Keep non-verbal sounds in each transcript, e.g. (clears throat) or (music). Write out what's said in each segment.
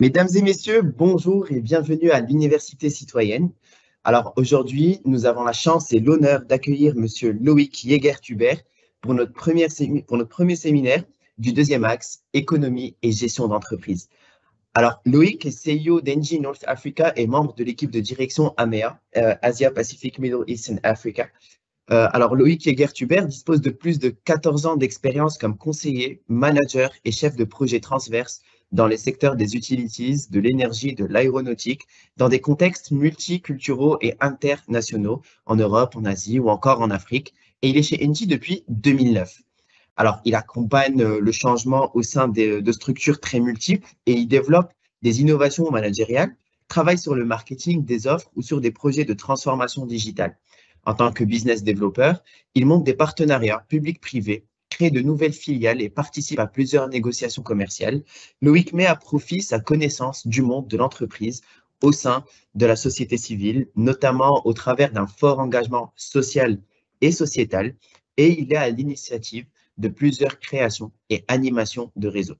Mesdames et messieurs, bonjour et bienvenue à l'Université citoyenne. Alors aujourd'hui, nous avons la chance et l'honneur d'accueillir Monsieur Loïc jäger Tubert pour, notre premier séminaire du deuxième axe, économie et gestion d'entreprise. Alors Loïc est CEO d'Engine North Africa et membre de l'équipe de direction AMEA, e euh, Asia Pacific Middle East and Africa. Euh, alors Loïc jäger tubert dispose de plus de 14 ans d'expérience comme conseiller, manager et chef de projet transverse dans les secteurs des utilities, de l'énergie de l'aéronautique, dans des contextes multiculturaux et internationaux, en Europe, en Asie ou encore en Afrique. Et il est chez Engie depuis 2009. Alors, il accompagne euh, le changement au sein euh, de structures très multiples et il développe des innovations managériales, travaille sur le marketing des offres ou sur des projets de transformation digitale. En tant que business developer, il monte des partenariats publics-privés crée de nouvelles filiales et participe à plusieurs négociations commerciales, Loïc met à profit sa connaissance du monde de l'entreprise au sein de la société civile, notamment au travers d'un fort engagement social et sociétal, et il est à l'initiative de plusieurs créations et animations de réseaux.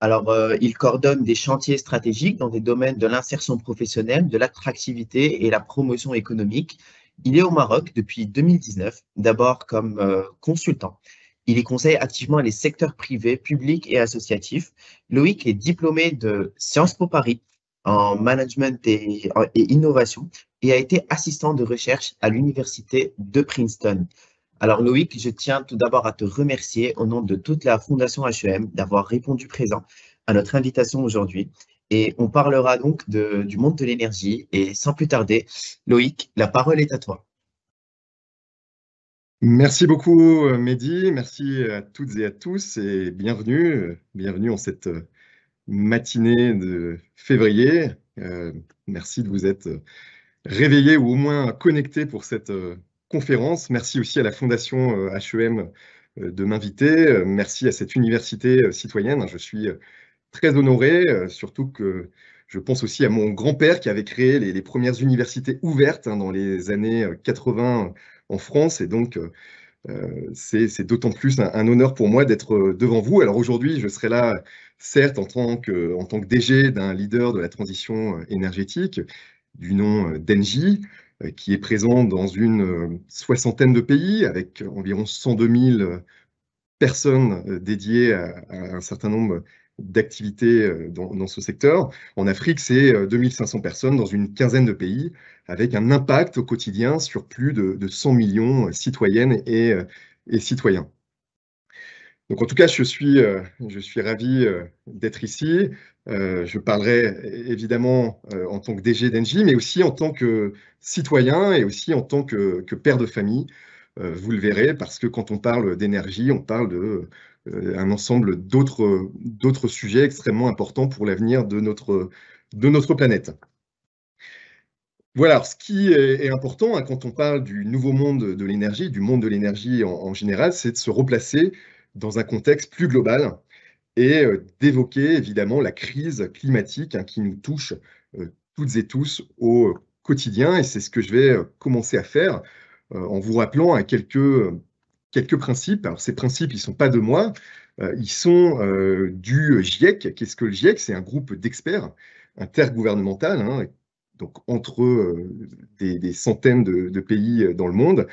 Alors, euh, il coordonne des chantiers stratégiques dans des domaines de l'insertion professionnelle, de l'attractivité et la promotion économique, il est au Maroc depuis 2019, d'abord comme euh, consultant. Il y conseille activement les secteurs privés, publics et associatifs. Loïc est diplômé de Sciences Po Paris en management et, et innovation et a été assistant de recherche à l'université de Princeton. Alors Loïc, je tiens tout d'abord à te remercier au nom de toute la Fondation HEM d'avoir répondu présent à notre invitation aujourd'hui et on parlera donc de, du monde de l'énergie. Et sans plus tarder, Loïc, la parole est à toi. Merci beaucoup Mehdi, merci à toutes et à tous et bienvenue, bienvenue en cette matinée de février. Euh, merci de vous être réveillés ou au moins connectés pour cette euh, conférence. Merci aussi à la Fondation HEM euh, de m'inviter. Merci à cette université citoyenne. Je suis très honoré, euh, surtout que je pense aussi à mon grand-père qui avait créé les, premières universités ouvertes hein, dans les années 80 euh, euh, en France. Et donc, c'est d'autant plus un, honneur pour moi d'être devant vous. Alors aujourd'hui, je serai là, certes, en tant que, en tant que DG d'un leader de la transition énergétique du nom d'Engie, qui est présent dans une soixantaine de pays avec environ 102 000 personnes dédiées à, à un certain nombre d'activité euh, dans, ce secteur. En Afrique, c'est 2500 euh, personnes dans une quinzaine de pays, avec un impact au quotidien sur plus de, 100 millions de euh, citoyennes et, citoyens. Donc en tout cas, je suis, je suis ravi d'être ici. Je parlerai évidemment en tant que DG d'Engie, mais aussi en tant que citoyen et aussi en tant que père de famille vous le verrez, parce que quand on parle d'énergie, on parle de euh, un ensemble d'autres sujets extrêmement importants pour l'avenir de notre, de notre planète. Voilà, ce qui est important hein, quand on parle du nouveau monde de l'énergie, du monde de l'énergie en, général, c'est de se replacer dans un contexte plus global et euh, d'évoquer évidemment la crise climatique hein, qui nous touche euh, toutes et tous au quotidien. Et c'est ce que je vais commencer à faire en vous rappelant à hein, quelques quelques principes. Alors ces principes, ils ne sont pas de moi, euh, ils sont euh, du GIEC. Qu'est-ce que le GIEC C'est un groupe d'experts intergouvernemental, hein, donc entre euh, des, centaines de, pays dans le monde,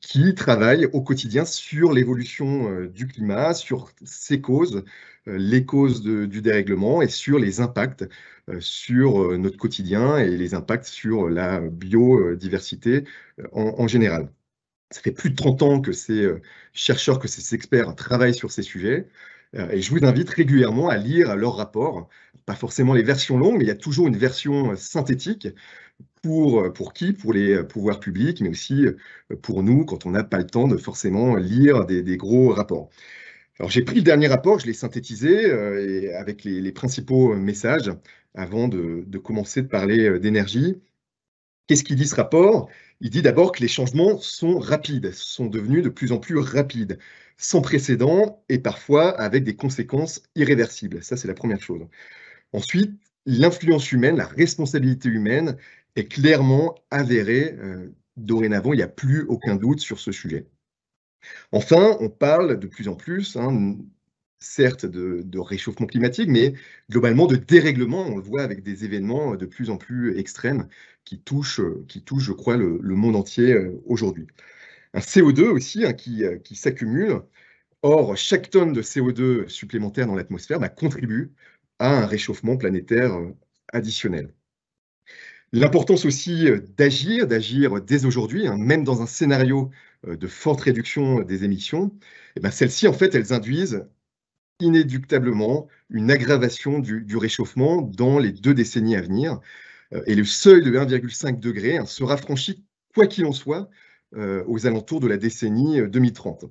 qui travaillent au quotidien sur l'évolution du climat, sur ses causes, les causes du dérèglement et sur les impacts sur notre quotidien et les impacts sur la biodiversité en général ça fait plus de 30 ans que ces euh, chercheurs, que ces experts travaillent sur ces sujets. Euh, et je vous invite régulièrement à lire leurs rapports, pas forcément les versions longues, mais il y a toujours une version euh, synthétique pour, pour qui Pour les pouvoirs publics, mais aussi pour nous, quand on n'a pas le temps de forcément lire des, gros rapports. Alors j'ai pris le dernier rapport, je l'ai synthétisé avec les, principaux messages avant de commencer de parler d'énergie. Qu'est-ce qu'il dit ce rapport il dit d'abord que les changements sont rapides, sont devenus de plus en plus rapides, sans précédent et parfois avec des conséquences irréversibles. Ça, c'est la première chose. Ensuite, l'influence humaine, la responsabilité humaine est clairement avérée. Euh, dorénavant, il n'y a plus aucun doute sur ce sujet. Enfin, on parle de plus en plus, hein, certes, de, réchauffement climatique, mais globalement de dérèglement. On le voit avec des événements de plus en plus extrêmes qui touche, euh, qui touche je crois, le, monde entier euh, aujourd'hui. Un CO2 aussi hein, euh, qui, s'accumule. Or, chaque tonne de CO2 supplémentaire dans l'atmosphère bah, contribue à un réchauffement planétaire additionnel. L'importance aussi d'agir, d'agir dès aujourd'hui, hein, même dans un scénario de forte réduction des émissions, eh ben, celles-ci, en fait, elles induisent inéductablement une aggravation du, réchauffement dans les deux décennies à venir, euh, et le seuil de 1,5 degré hein, sera franchi, quoi qu'il en soit, euh, aux alentours de la décennie 2030. Euh,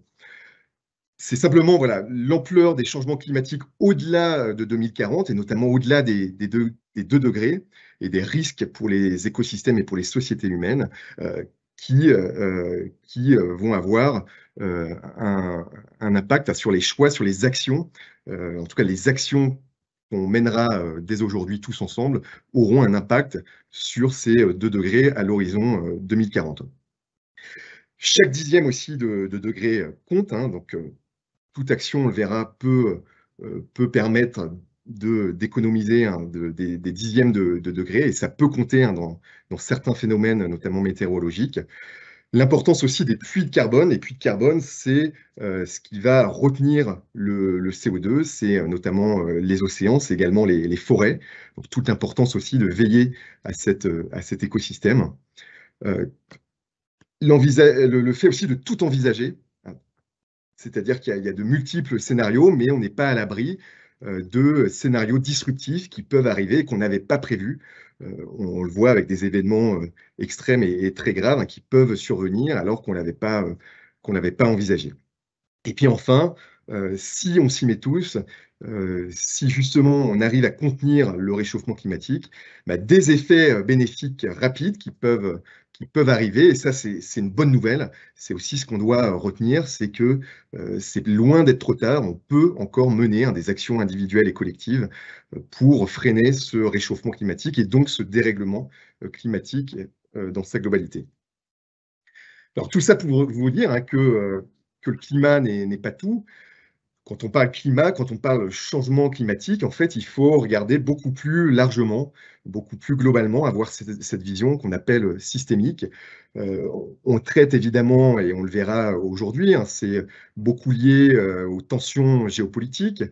C'est simplement voilà l'ampleur des changements climatiques au-delà de 2040 et notamment au-delà des, des, deux, degrés et des risques pour les écosystèmes et pour les sociétés humaines qui, qui vont avoir un, un, impact sur les choix, sur les actions, en tout cas les actions qu'on mènera euh, dès aujourd'hui tous ensemble auront un impact sur ces 2 euh, degrés à l'horizon 2040. Euh, Chaque dixième aussi de, degré compte, hein, donc toute action, on le verra, peut, peut permettre d'économiser hein, de, des, dixièmes de, degrés, et ça peut compter hein, dans, certains phénomènes, notamment météorologiques. L'importance aussi des puits de carbone. et puits de carbone, c'est euh, ce qui va retenir le, CO2, c'est euh, notamment euh, les océans, c'est également les, forêts. Donc, toute l'importance aussi de veiller à, cette, à cet écosystème. Le, le, fait aussi de tout envisager, hein. c'est-à-dire qu'il y, a de multiples scénarios, mais on n'est pas à l'abri euh, de scénarios disruptifs qui peuvent arriver qu'on n'avait pas prévus. Euh, on, le voit avec des événements euh, extrêmes et, très graves hein, qui peuvent survenir alors qu'on n'avait pas, qu'on n'avait pas envisagé. Et puis enfin, euh, si on s'y met tous, euh, si justement on arrive à contenir le réchauffement climatique, bah, des effets euh, bénéfiques rapides qui peuvent qui peuvent arriver. Et ça, c'est une bonne nouvelle. C'est aussi ce qu'on doit retenir, c'est que c'est loin d'être trop tard. On peut encore mener hein, des actions individuelles et collectives pour freiner ce réchauffement climatique et donc ce dérèglement climatique dans sa globalité. Alors tout ça pour vous dire hein, que, que le climat n'est pas tout quand on parle climat, quand on parle changement climatique, en fait, il faut regarder beaucoup plus largement, beaucoup plus globalement, avoir cette, vision qu'on appelle systémique. Euh, on traite évidemment, et on le verra aujourd'hui, hein, c'est beaucoup lié euh, aux tensions géopolitiques,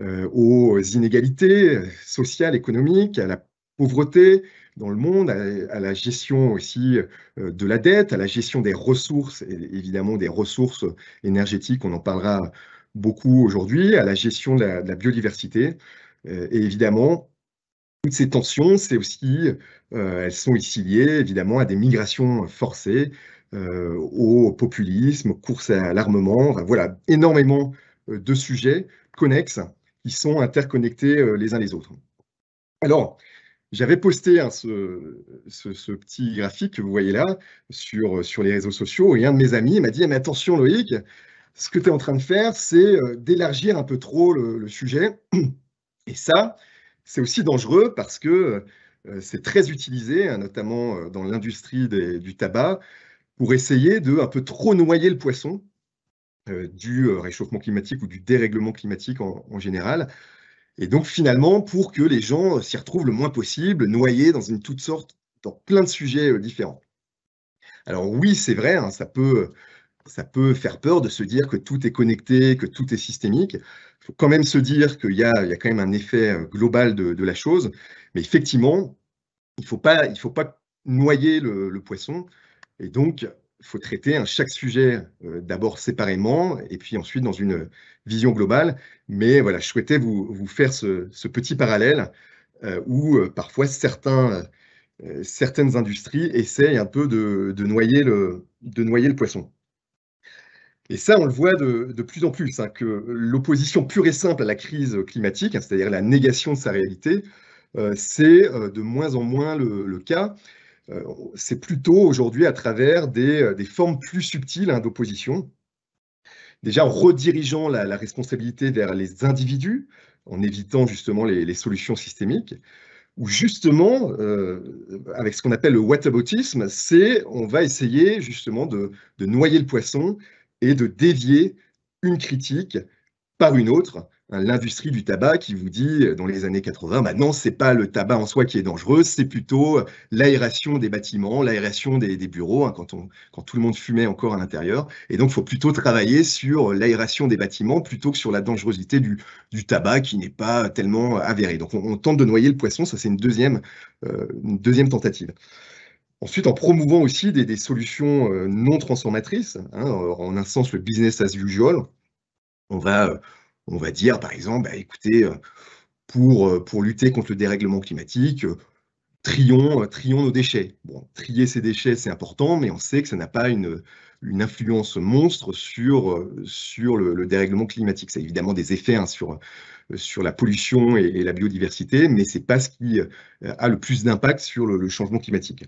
euh, aux inégalités sociales, économiques, à la pauvreté dans le monde, à, la gestion aussi de la dette, à la gestion des ressources, et évidemment des ressources énergétiques, on en parlera beaucoup aujourd'hui, à la gestion de la, biodiversité. Euh, et évidemment, toutes ces tensions, c'est aussi, euh, elles sont ici liées évidemment à des migrations forcées, euh, au populisme, course à l'armement. voilà, énormément de sujets connexes qui sont interconnectés les uns les autres. Alors, j'avais posté hein, ce, petit graphique que vous voyez là sur, sur les réseaux sociaux et un de mes amis m'a dit Mais attention, Loïc, ce que tu es en train de faire, c'est euh, d'élargir un peu trop le, sujet. Et ça, c'est aussi dangereux parce que euh, c'est très utilisé, hein, notamment euh, dans l'industrie du tabac, pour essayer de un peu trop noyer le poisson du réchauffement climatique ou du dérèglement climatique en, général. Et donc finalement, pour que les gens s'y retrouvent le moins possible, noyés dans une toute sorte, dans plein de sujets différents. Alors oui, c'est vrai, hein, ça peut ça peut faire peur de se dire que tout est connecté, que tout est systémique. Il faut quand même se dire qu'il y, a quand même un effet euh, global de, la chose. Mais effectivement, il ne faut, pas, noyer le, poisson. Et donc, il faut traiter chaque sujet euh, d'abord séparément et puis ensuite dans une vision globale. Mais voilà, je souhaitais vous, faire ce, petit parallèle euh, où parfois certaines industries essayent un peu de noyer le poisson. Et ça, on le voit de, plus en plus, hein, que l'opposition pure et simple à la crise climatique, hein, c'est-à-dire la négation de sa réalité, euh, c'est euh, de moins en moins le, cas. Euh, c'est plutôt aujourd'hui à travers des, formes plus subtiles hein, d'opposition. Déjà en redirigeant la, responsabilité vers les individus, en évitant justement les, solutions systémiques, ou justement, avec ce qu'on appelle le whataboutisme, c'est on va essayer justement de, de noyer le poisson de dévier une critique par une autre. Hein, l'industrie du tabac qui vous dit euh, dans les années 80, maintenant bah c'est pas le tabac en soi qui est dangereux, c'est plutôt euh, l'aération des bâtiments, l'aération des, bureaux, hein, quand, on, quand tout le monde fumait encore à l'intérieur. Et donc il faut plutôt travailler sur l'aération des bâtiments plutôt que sur la dangerosité du, tabac qui n'est pas tellement avérée. Donc on, tente de noyer le poisson, ça c'est une euh, une deuxième tentative. Ensuite, en promouvant aussi des, solutions euh, non transformatrices, hein, en un sens le business as usual, on va, euh, on va dire par exemple, bah, écoutez, euh, pour, pour lutter contre le dérèglement climatique, trions, trions nos déchets. Bon, trier ces déchets, c'est important, mais on sait que ça n'a pas une, influence monstre sur, sur le, dérèglement climatique. Ça a évidemment des effets hein, sur, sur la pollution et, la biodiversité, mais ce n'est pas ce qui a le plus d'impact sur le, changement climatique.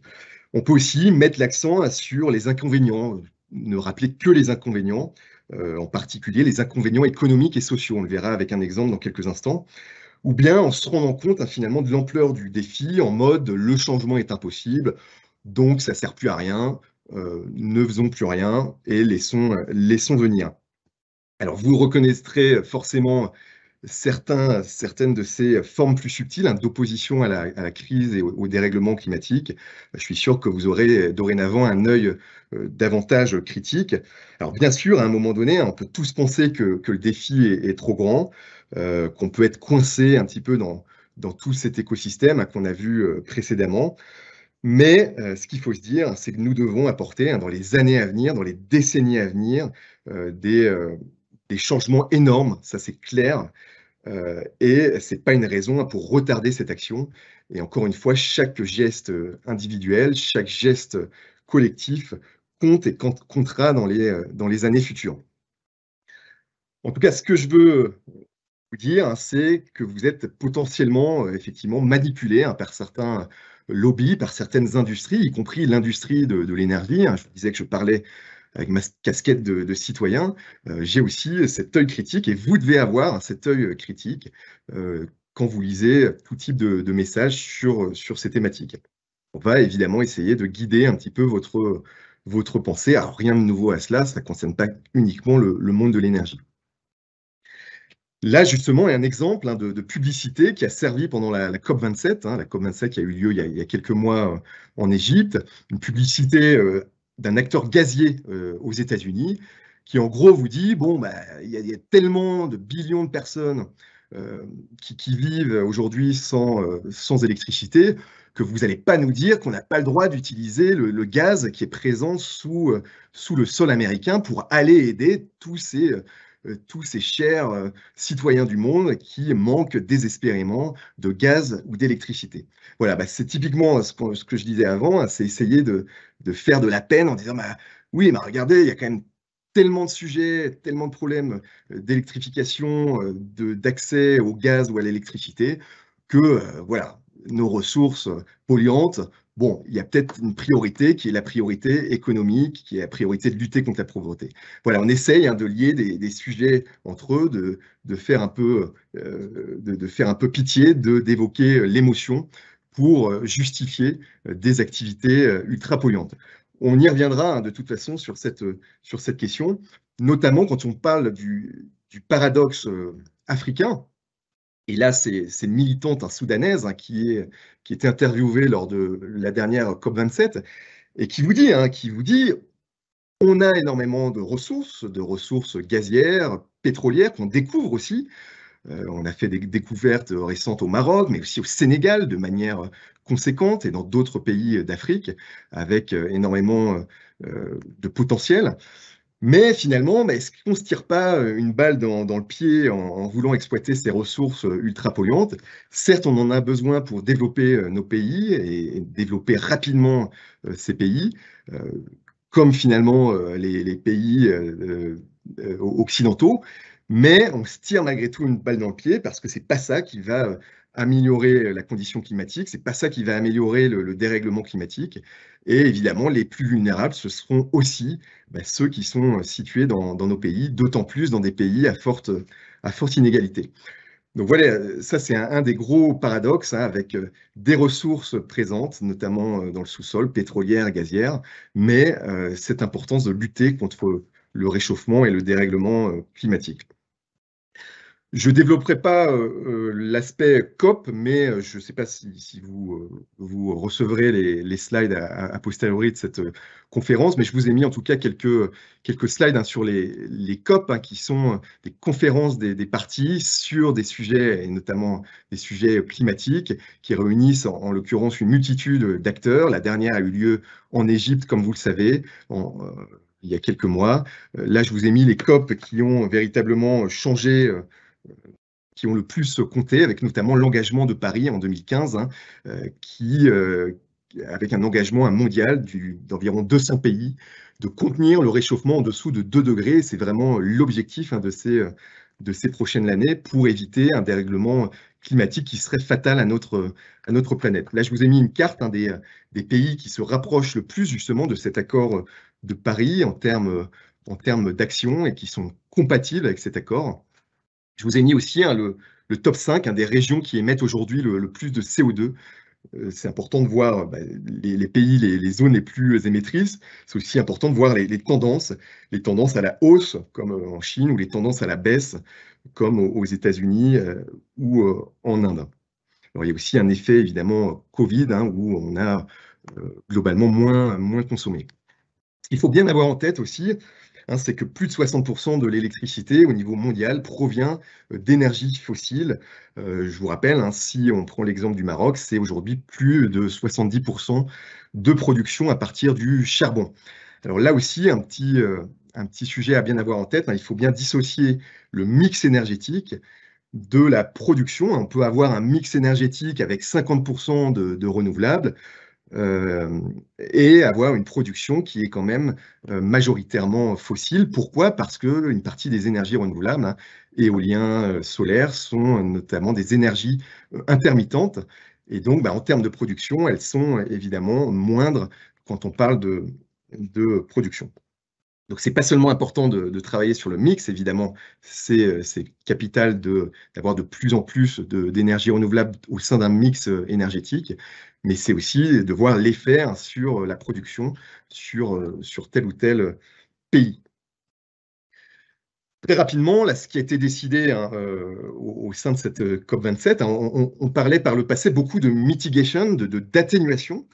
On peut aussi mettre l'accent sur les inconvénients, ne rappeler que les inconvénients, euh, en particulier les inconvénients économiques et sociaux. On le verra avec un exemple dans quelques instants. Ou bien en se rendant compte hein, finalement de l'ampleur du défi en mode le changement est impossible, donc ça ne sert plus à rien, euh, ne faisons plus rien et laissons, euh, laissons venir. Alors vous reconnaîtrez forcément certains, certaines de ces formes plus subtiles hein, d'opposition à la, crise et au, dérèglement climatique. Je suis sûr que vous aurez euh, dorénavant un œil euh, davantage critique. Alors bien sûr, à un moment donné, on peut tous penser que, le défi est, trop grand, euh, qu'on peut être coincé un petit peu dans, dans tout cet écosystème qu'on a vu précédemment. Mais ce qu'il faut se dire, c'est que nous devons apporter hein, dans les années à venir, dans les décennies à venir, des, des changements énormes, ça c'est clair. Euh, et ce n'est pas une raison pour retarder cette action. Et encore une fois, chaque geste individuel, chaque geste collectif compte et comptera dans les, dans les années futures. En tout cas, ce que je veux vous dire, hein, c'est que vous êtes potentiellement, euh, effectivement, manipulé hein, par certains lobbies, par certaines industries, y compris l'industrie de, de l'énergie. Hein. Je vous disais que je parlais avec ma casquette de, citoyen, euh, j'ai aussi cet œil critique et vous devez avoir cet œil euh, critique euh, quand vous lisez tout type de, messages sur, sur ces thématiques. On va évidemment essayer de guider un petit peu votre, votre pensée. rien de nouveau à cela, ça ne concerne pas uniquement le, monde de l'énergie. Là, justement, est un exemple hein, de, publicité qui a servi pendant la, COP27, la COP27 hein, qui a eu lieu il y a, quelques mois en Égypte, une publicité d'un acteur gazier euh, aux États-Unis, qui en gros vous dit, bon, bah, il y, a tellement de billions de personnes euh, qui, vivent aujourd'hui sans, euh, sans, électricité, que vous n'allez pas nous dire qu'on n'a pas le droit d'utiliser le, gaz qui est présent sous, sous le sol américain pour aller aider tous ces, euh, tous ces chers euh, citoyens du monde qui manquent désespérément de gaz ou d'électricité. Voilà, bah, c'est typiquement euh, ce que, je disais avant, hein, c'est essayer de, faire de la peine en disant bah, oui, mais regardez, il y a quand même tellement de sujets, tellement de problèmes d'électrification, d'accès au gaz ou à l'électricité, que voilà, nos ressources polluantes Bon, il y a peut-être une priorité qui est la priorité économique, qui est la priorité de lutter contre la pauvreté. Voilà, on essaye hein, de lier des, sujets entre eux, de, faire, un peu, euh, de, faire un peu pitié, d'évoquer euh, l'émotion pour euh, justifier des activités ultra polluantes. On y reviendra hein, de toute façon sur cette, sur cette question, notamment quand on parle du, du paradoxe africain, et là, c'est une militante soudanaise hein, qui, est, qui était interviewée lors de la dernière COP27 et qui vous dit, hein, qui vous dit, on a énormément de ressources, de ressources gazières, pétrolières qu'on découvre aussi. Euh, on a fait des découvertes récentes au Maroc, mais aussi au Sénégal de manière conséquente et dans d'autres pays d'Afrique avec euh, énormément euh, de potentiel. Mais finalement, est-ce qu'on ne se tire pas euh, une balle dans, le pied en, voulant exploiter ces ressources euh, ultra polluantes Certes, on en a besoin pour développer euh, nos pays et développer rapidement ces pays, comme finalement les, les pays occidentaux, mais on se tire malgré tout une balle dans le pied parce que c'est pas ça qui va améliorer la condition climatique, Ce n'est pas ça qui va améliorer le, dérèglement climatique. Et évidemment, les plus vulnérables, ce seront aussi bah, ceux qui sont euh, situés dans, nos pays, d'autant plus dans des pays à forte, inégalité. Donc voilà, euh, ça c'est un, des gros paradoxes hein, avec euh, des ressources présentes, notamment dans le sous-sol, pétrolières, gazières, mais cette importance de lutter contre le réchauffement et le dérèglement climatique. Je ne développerai pas euh, euh, l'aspect COP, mais euh, je ne sais pas si, vous, vous, recevrez les, slides a, posteriori de cette conférence, mais je vous ai mis en tout cas quelques, quelques slides hein, sur les, les COP, hein, qui sont des conférences des, parties sur des sujets, et notamment des sujets climatiques, qui réunissent en, l'occurrence une multitude d'acteurs. La dernière a eu lieu en Égypte, comme vous le savez, il y a quelques mois. Là, je vous ai mis les COP qui ont véritablement changé qui ont le plus compté, avec notamment l'engagement de Paris en 2015, hein, euh, qui, euh, avec un engagement mondial d'environ 200 pays, de contenir le réchauffement en dessous de 2 degrés. C'est vraiment l'objectif hein, de, ces, de ces prochaines années pour éviter un dérèglement climatique qui serait fatal à notre, à notre planète. Là, je vous ai mis une carte hein, des, pays qui se rapprochent le plus justement de cet accord de Paris en en termes d'action et qui sont compatibles avec cet accord. Je vous ai mis aussi hein, le, top 5 hein, des régions qui émettent aujourd'hui le, plus de CO2. Euh, c'est important de voir bah, les, pays, les, zones les plus émettrices. C'est aussi important de voir les, tendances, les tendances à la hausse, comme euh, en Chine, ou les tendances à la baisse, comme aux, États-Unis euh, ou en Inde. Alors, il y a aussi un effet, évidemment, Covid, hein, où on a globalement moins consommé. Il faut bien avoir en tête aussi Hein, c'est que plus de 60% de l'électricité au niveau mondial provient euh, d'énergie fossiles. Euh, je vous rappelle, hein, si on prend l'exemple du Maroc, c'est aujourd'hui plus de 70% de production à partir du charbon. Alors là aussi, un petit, euh, sujet à bien avoir en tête, hein, il faut bien dissocier le mix énergétique de la production. On peut avoir un mix énergétique avec 50% de renouvelables euh, et avoir une production qui est quand même euh, majoritairement fossile. Pourquoi Parce qu'une partie des énergies renouvelables, hein, éolien, euh, solaires sont notamment des énergies intermittentes. Et donc, bah, en termes de production, elles sont évidemment moindres quand on parle de production. Donc, c'est pas seulement important de, travailler sur le mix, évidemment, c'est euh, capital d'avoir de, plus en plus d'énergie renouvelable au sein d'un mix euh, énergétique, mais c'est aussi de voir l'effet hein, sur euh, la production sur, sur tel ou tel pays. Très rapidement, ce qui a été décidé hein, au, sein de cette COP27, hein, on, parlait par le passé beaucoup de mitigation, d'atténuation, de, d'atténuation,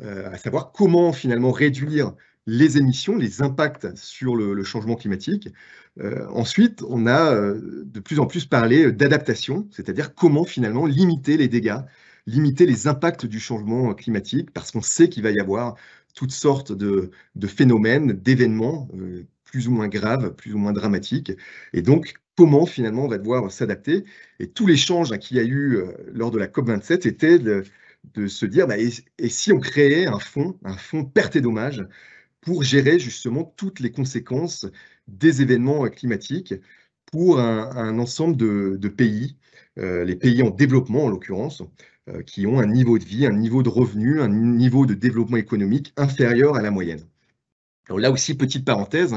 à savoir comment finalement réduire les émissions, les impacts sur le, changement climatique. Euh, ensuite, on a euh, de plus en plus parlé d'adaptation, c'est-à-dire comment finalement limiter les dégâts, limiter les impacts du changement climatique, parce qu'on sait qu'il va y avoir toutes sortes de, phénomènes, d'événements euh, plus ou moins graves, plus ou moins dramatiques. Et donc, comment finalement on va devoir s'adapter Et tout l'échange hein, qu'il y a eu lors de la COP27 était de, se dire, bah, et, si on créait un fonds, un fonds perte et dommages pour gérer justement toutes les conséquences des événements euh, climatiques pour un, ensemble de, pays, euh, les pays en développement en l'occurrence, euh, qui ont un niveau de vie, un niveau de revenu, un niveau de développement économique inférieur à la moyenne. Alors là aussi, petite parenthèse,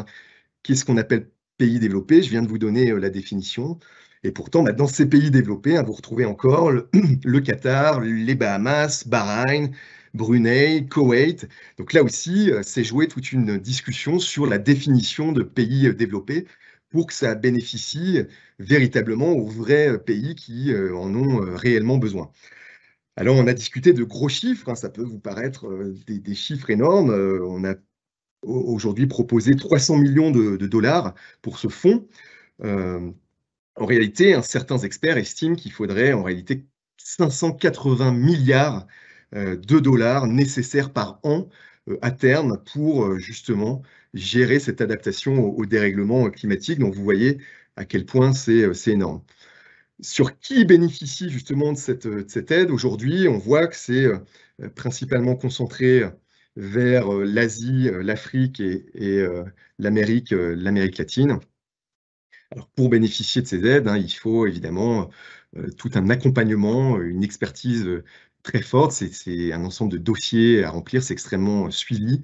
qu'est-ce qu'on appelle pays développé Je viens de vous donner la définition. Et pourtant, bah, dans ces pays développés, hein, vous retrouvez encore (clears throat) le Qatar, les Bahamas, Bahreïn, Brunei, Koweït. Donc là aussi, c'est euh, joué toute une discussion sur la définition de pays euh, développés pour que ça bénéficie véritablement aux vrais euh, pays qui en ont réellement besoin. Alors on a discuté de gros chiffres, hein. ça peut vous paraître des, chiffres énormes. On a aujourd'hui proposé 300 millions de, dollars pour ce fonds. en réalité, certains experts estiment qu'il faudrait en réalité 580 milliards 2 euh, dollars nécessaires par an euh, à terme pour euh, justement gérer cette adaptation au, dérèglement climatique. Donc vous voyez à quel point c'est énorme. Sur qui bénéficie justement de cette, aide aujourd'hui On voit que c'est principalement concentré vers l'Asie, l'Afrique et, et l'Amérique latine. Alors pour bénéficier de ces aides, hein, il faut évidemment tout un accompagnement, une expertise très forte, c'est un ensemble de dossiers à remplir, c'est extrêmement euh, suivi.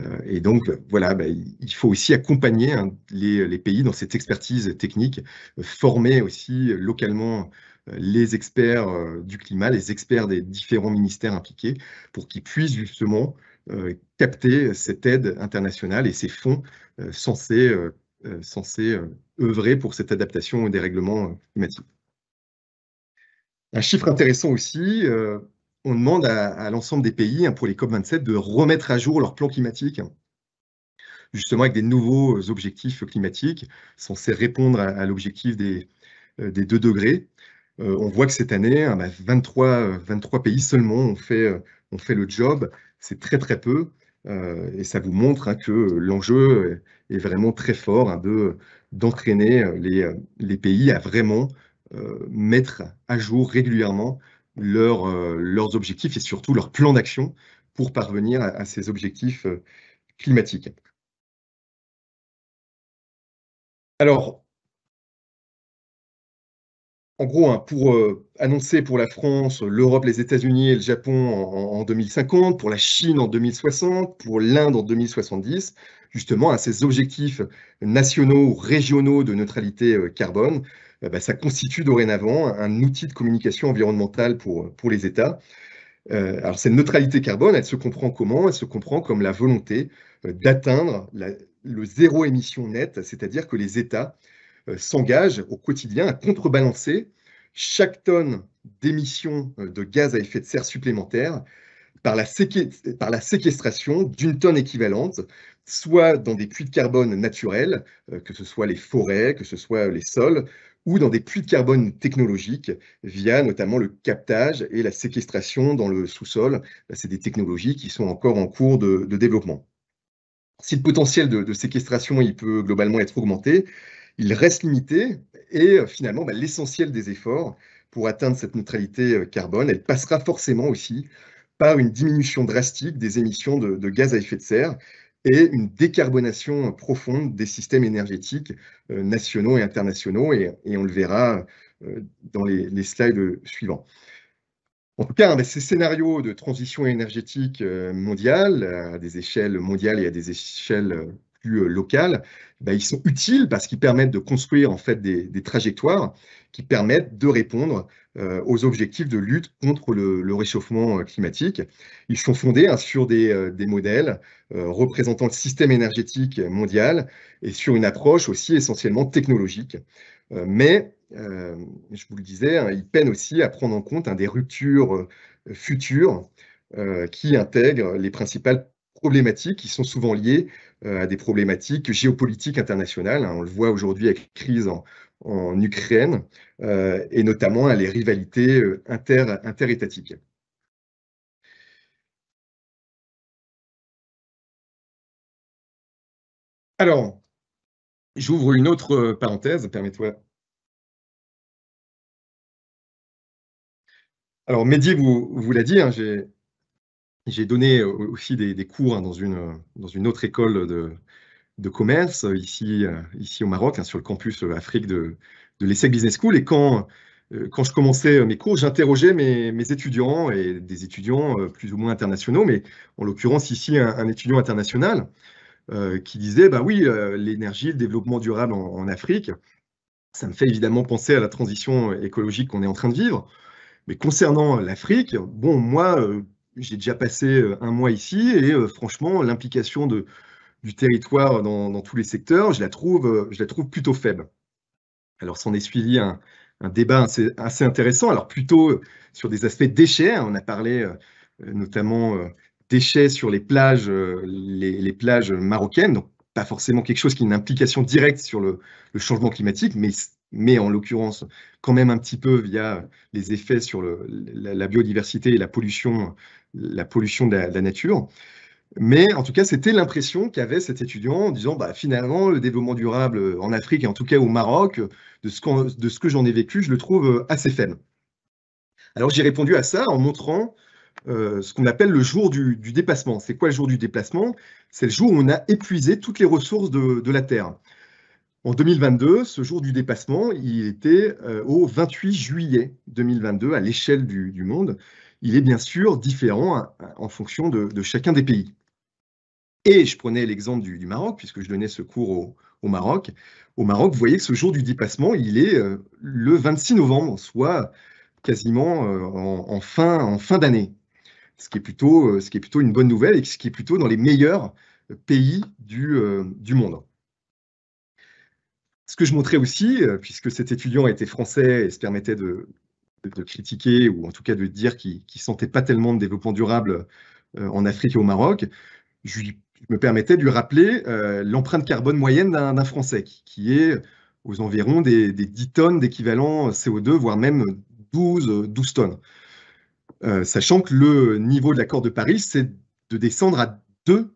Euh, et donc, euh, voilà, bah, il faut aussi accompagner hein, les, pays dans cette expertise technique, former aussi localement les experts du climat, les experts des différents ministères impliqués, pour qu'ils puissent justement capter cette aide internationale et ces fonds censés, censés œuvrer pour cette adaptation des règlements climatiques. Un chiffre intéressant aussi, on demande à, l'ensemble des pays hein, pour les COP27 de remettre à jour leur plan climatique justement avec des nouveaux euh, objectifs climatiques, censés répondre à, l'objectif des, euh, deux 2 degrés. Euh, on voit que cette année, 23, hein, bah, pays seulement ont fait, le job. C'est très très peu. et ça vous montre hein, que l'enjeu est vraiment très fort de, d'entraîner les, pays à vraiment mettre à jour régulièrement euh, leurs objectifs et surtout leur plan d'action pour parvenir à, ces objectifs euh, climatiques. Alors, en gros, hein, pour euh, annoncer pour la France, l'Europe, les États-Unis et le Japon en, 2050, pour la Chine en 2060, pour l'Inde en 2070, justement à ces objectifs nationaux, ou régionaux de neutralité carbone, euh, bah, ça constitue dorénavant un outil de communication environnementale pour, pour les États. Euh, alors cette neutralité carbone, elle se comprend comment Elle se comprend comme la volonté euh, d'atteindre le zéro émission net, c'est-à-dire que les États s'engagent au quotidien à contrebalancer chaque tonne d'émissions de gaz à effet de serre supplémentaire par la, séquestration d'une tonne équivalente, soit dans des puits de carbone naturels, que ce soit les forêts, que ce soit les sols, ou dans des puits de carbone technologiques via notamment le captage et la séquestration dans le sous-sol. C'est des technologies qui sont encore en cours de, développement. Si le potentiel de, séquestration il peut globalement être augmenté, il reste limité et euh, finalement bah, l'essentiel des efforts pour atteindre cette neutralité euh, carbone, elle passera forcément aussi par une diminution drastique des émissions de gaz à effet de serre et une décarbonation profonde des systèmes énergétiques euh, nationaux et internationaux, et, on le verra euh, dans les, slides suivants. En tout cas, hein, ces scénarios de transition énergétique euh, mondiale, à des échelles mondiales et à des échelles plus euh, locales, bah, ils sont utiles parce qu'ils permettent de construire en fait des, des trajectoires qui permettent de répondre euh, aux objectifs de lutte contre le, réchauffement euh, climatique. Ils sont fondés hein, sur des, des modèles représentant le système énergétique mondial et sur une approche aussi essentiellement technologique. mais, je vous le disais, hein, ils peinent aussi à prendre en compte hein, des ruptures futures qui intègrent les principales problématiques qui sont souvent liées euh, à des problématiques géopolitiques internationales. Hein. On le voit aujourd'hui avec la crise en, Ukraine euh, et notamment à hein, les rivalités euh, inter, interétatiques. Alors, j'ouvre une autre parenthèse, permets-toi. Alors, Mehdi vous, l'a dit, hein, j'ai j'ai donné euh, aussi des, cours hein, dans, une, dans une autre école de, de commerce euh, ici, euh, ici au Maroc, hein, sur le campus Afrique de, de l'ESSEC Business School. Et quand, quand je commençais mes cours, j'interrogeais mes, mes, étudiants et des étudiants plus ou moins internationaux, mais en l'occurrence ici un, étudiant international qui disait bah oui, l'énergie, le développement durable en, Afrique, ça me fait évidemment penser à la transition écologique qu'on est en train de vivre. Mais concernant l'Afrique, bon, moi, j'ai déjà passé euh, un mois ici et euh, franchement, l'implication du territoire dans, tous les secteurs, je la trouve, euh, je la trouve plutôt faible. Alors, s'en est suivi un, débat assez, intéressant, alors plutôt sur des aspects déchets. Hein. On a parlé notamment déchets sur les plages, les, plages marocaines, donc pas forcément quelque chose qui a une implication directe sur le, le changement climatique, mais mais en l'occurrence quand même un petit peu via les effets sur la, biodiversité et la pollution, la pollution de la, nature. Mais en tout cas, c'était l'impression qu'avait cet étudiant en disant bah, finalement, le développement durable en Afrique et en tout cas au Maroc, de ce, que j'en ai vécu, je le trouve euh, assez faible. Alors j'ai répondu à ça en montrant euh, ce qu'on appelle le jour du, du déplacement. C'est quoi le jour du déplacement C'est le jour où on a épuisé toutes les ressources de la Terre. En 2022, ce jour du dépassement, il était euh, au 28 juillet 2022 à l'échelle du, monde. Il est bien sûr différent hein, en fonction de, chacun des pays. Et je prenais l'exemple du, Maroc, puisque je donnais ce cours au, Maroc. Au Maroc, vous voyez que ce jour du dépassement, il est euh, le 26 novembre, soit quasiment euh, en, fin, en fin d'année, ce, qui est plutôt, une bonne nouvelle et ce qui est plutôt dans les meilleurs pays du monde. Ce que je montrais aussi, euh, puisque cet étudiant était français et se permettait de, critiquer, ou en tout cas de dire qu'il ne sentait pas tellement de développement durable euh, en Afrique et au Maroc, je, me permettais de lui rappeler euh, l'empreinte carbone moyenne d'un Français, qui, est aux environs des, 10 tonnes d'équivalent CO2, voire même 12, tonnes. sachant que le niveau de l'accord de Paris, c'est de descendre à 2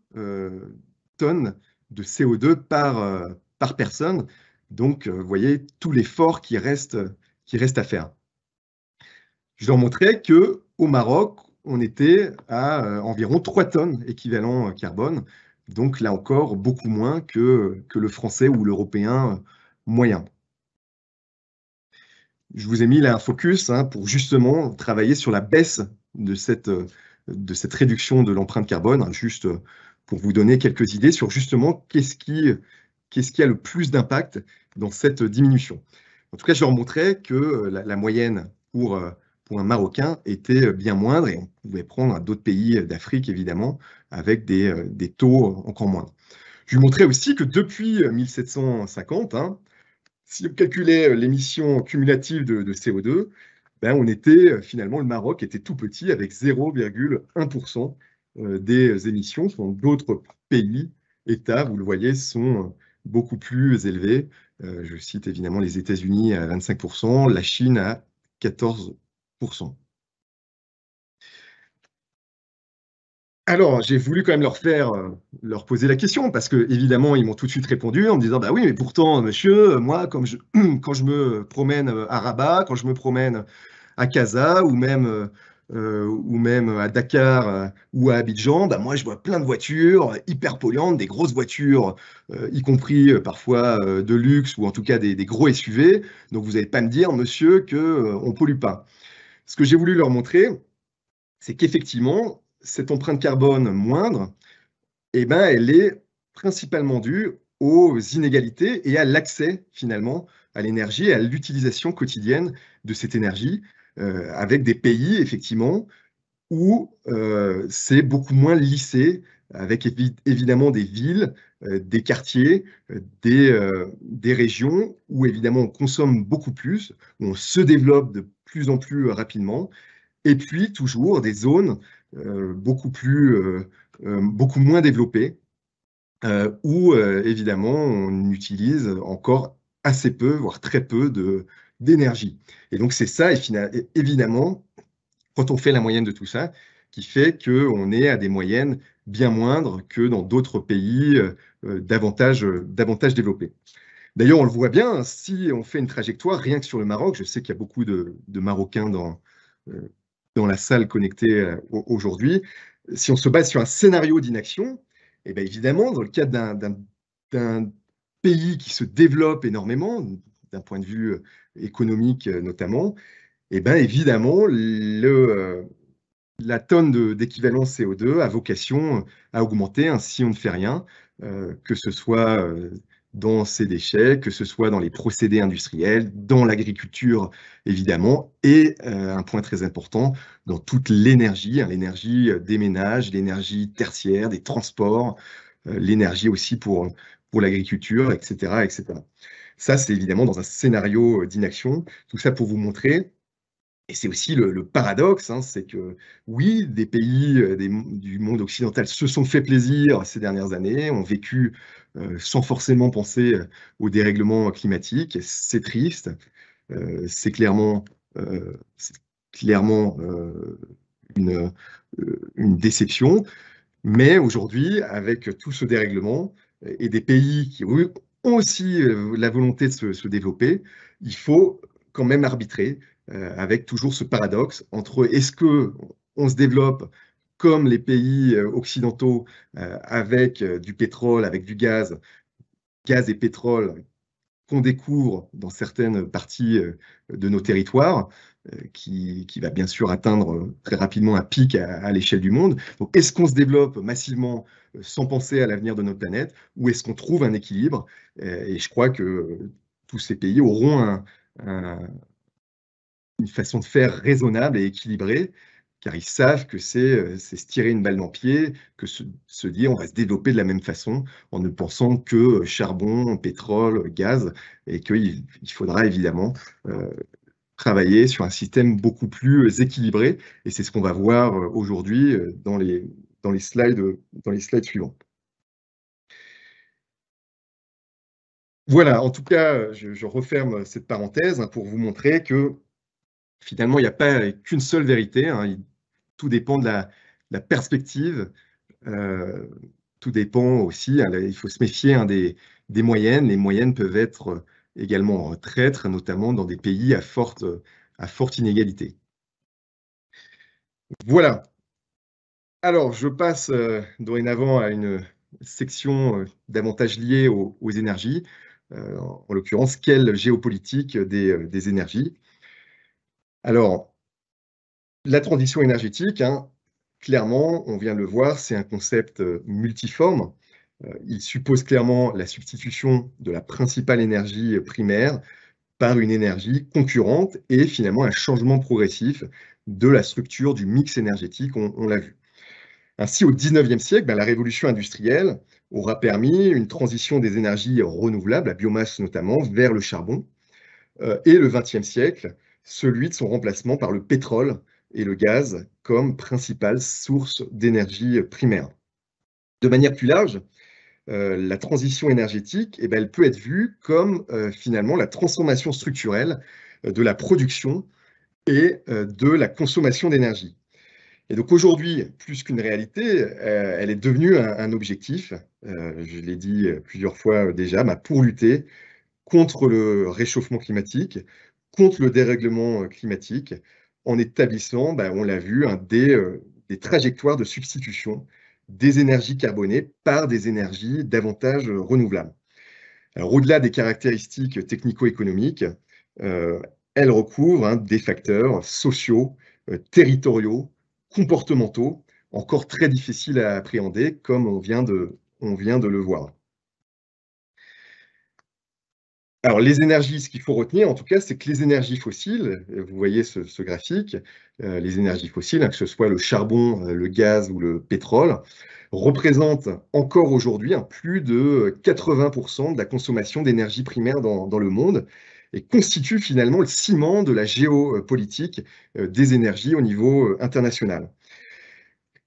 tonnes de CO2 par personne. Donc, euh, vous voyez tout l'effort euh, qui reste, à faire. Je leur montrais que au Maroc, on était à euh, environ 3 tonnes équivalent carbone. Donc là encore, beaucoup moins que, le français ou l'européen moyen. Je vous ai mis là un focus hein, pour justement travailler sur la baisse de cette, réduction de l'empreinte carbone, hein, juste pour vous donner quelques idées sur justement qu'est-ce qui, qu'est-ce qui a le plus d'impact dans cette diminution. En tout cas, je leur montrais que euh, la, moyenne euh, pour, un Marocain était euh, bien moindre et on pouvait prendre d'autres pays d'Afrique, évidemment, avec des, taux encore moindres. Je lui montrais aussi que depuis 1750, hein, si on calculait l'émission cumulative de, CO2, ben on était finalement, le Maroc était tout petit avec 0,1% des émissions, d'autres pays, États, vous le voyez, sont beaucoup plus élevé. Euh, je cite évidemment les États-Unis à 25%, la Chine à 14%. Alors, j'ai voulu quand même leur faire, euh, leur poser la question, parce que évidemment, ils m'ont tout de suite répondu en me disant, bah oui, mais pourtant, monsieur, moi, (clears throat) quand je me promène euh, à Rabat, quand je me promène à Casa, ou même euh, ou même à Dakar euh, ou à Abidjan, bah, moi je vois plein de voitures euh, hyper polluantes, des grosses voitures, y compris parfois de luxe ou en tout cas des, gros SUV. Donc vous n'allez pas me dire, monsieur, qu'on on ne pollue pas. Ce que j'ai voulu leur montrer, c'est qu'effectivement, cette empreinte carbone moindre, eh ben, elle est principalement due aux inégalités et à l'accès finalement à l'énergie et à l'utilisation quotidienne de cette énergie euh, avec des pays, effectivement, où euh, c'est beaucoup moins lissé, avec évidemment des villes, euh, des quartiers, des, des, régions où évidemment on consomme beaucoup plus, où on se développe de plus en plus rapidement, et puis toujours des zones beaucoup, plus, beaucoup moins développées, où évidemment on utilise encore assez peu, voire très peu de, d'énergie. Et donc c'est ça, et évidemment, quand on fait la moyenne de tout ça, qui fait qu'on est à des moyennes bien moindres que dans d'autres pays euh, euh, davantage, euh, davantage développés. D'ailleurs, on le voit bien, si on fait une trajectoire, rien que sur le Maroc, je sais qu'il y a beaucoup de, Marocains dans, dans la salle connectée aujourd'hui, si on se base sur un scénario d'inaction, et eh ben, évidemment, dans le cadre d'un pays qui se développe énormément, d'un point de vue euh, économique euh, notamment, eh bien évidemment, le, euh, la tonne d'équivalent CO2 a vocation à augmenter hein, si on ne fait rien, que ce soit dans ces déchets, que ce soit dans les procédés industriels, dans l'agriculture évidemment, et un point très important, dans toute l'énergie, hein, l'énergie des ménages, l'énergie tertiaire, des transports, l'énergie aussi pour, pour l'agriculture, etc., etc. Ça, c'est évidemment dans un scénario euh, d'inaction. Tout ça pour vous montrer et c'est aussi le, paradoxe, hein, c'est que oui, des pays euh, du monde occidental se sont fait plaisir ces dernières années, ont vécu euh, sans forcément penser au dérèglement climatique. C'est triste, c'est clairement, clairement une, une, déception. Mais aujourd'hui, avec tout ce dérèglement et des pays qui, aussi euh, la volonté de se, développer, il faut quand même arbitrer euh, avec toujours ce paradoxe entre est-ce que on se développe comme les pays euh, occidentaux avec du pétrole, avec du gaz, gaz et pétrole qu'on découvre dans certaines parties de nos territoires, qui, va bien sûr atteindre très rapidement un pic à, l'échelle du monde. est-ce qu'on se développe massivement sans penser à l'avenir de notre planète, Où est-ce qu'on trouve un équilibre euh, Et je crois que tous ces pays auront un, une façon de faire raisonnable et équilibrée, car ils savent que c'est euh, se tirer une balle dans le pied, que se, dire on va se développer de la même façon en ne pensant que euh, charbon, pétrole, gaz, et qu'il il faudra évidemment travailler sur un système beaucoup plus équilibré. Et c'est ce qu'on va voir aujourd'hui dans les, dans les slides, dans les slides Voilà, en tout cas, je, referme cette parenthèse hein, pour vous montrer que finalement, il n'y a pas qu'une seule vérité. Hein. tout dépend de la, perspective. Euh, tout dépend aussi, hein, il faut se méfier des, moyennes. Les moyennes peuvent être également traîtres, notamment dans des pays à forte inégalité. Voilà, alors, je passe euh, dorénavant à une section euh, davantage liée aux, énergies, euh, en l'occurrence, quelle géopolitique des, énergies. Alors, la transition énergétique, hein, clairement, on vient de le voir, c'est un concept multiforme. il suppose clairement la substitution de la principale énergie primaire par une énergie concurrente et finalement un changement progressif de la structure du mix énergétique, on l'a vu. Ainsi, au XIXe siècle, ben, la révolution industrielle aura permis une transition des énergies renouvelables, la biomasse notamment, vers le charbon, euh, et le XXe siècle, celui de son remplacement par le pétrole et le gaz comme principales sources d'énergie primaire. De manière plus large, euh, la transition énergétique, eh ben, elle peut être vue comme euh, finalement la transformation structurelle de la production et de la consommation d'énergie. Et donc aujourd'hui, plus qu'une réalité, euh, elle est devenue un, objectif, euh, je l'ai dit euh, plusieurs fois déjà, bah, pour lutter contre le réchauffement climatique, contre le dérèglement climatique, en établissant, bah, on l'a vu, des, des, trajectoires de substitution des énergies carbonées par des énergies davantage renouvelables. Alors au-delà des caractéristiques technico-économiques, elle recouvre hein, des facteurs sociaux, territoriaux, comportementaux, encore très difficiles à appréhender, comme on vient de, on vient de le voir. Alors, les énergies, ce qu'il faut retenir, en tout cas, c'est que les énergies fossiles, vous voyez ce, graphique, euh, les énergies fossiles, hein, que ce soit le charbon, euh, le gaz ou le pétrole, représentent encore aujourd'hui plus de 80% de la consommation d'énergie primaire dans, dans, le monde et constitue finalement le ciment de la géopolitique euh, des énergies au niveau euh, international.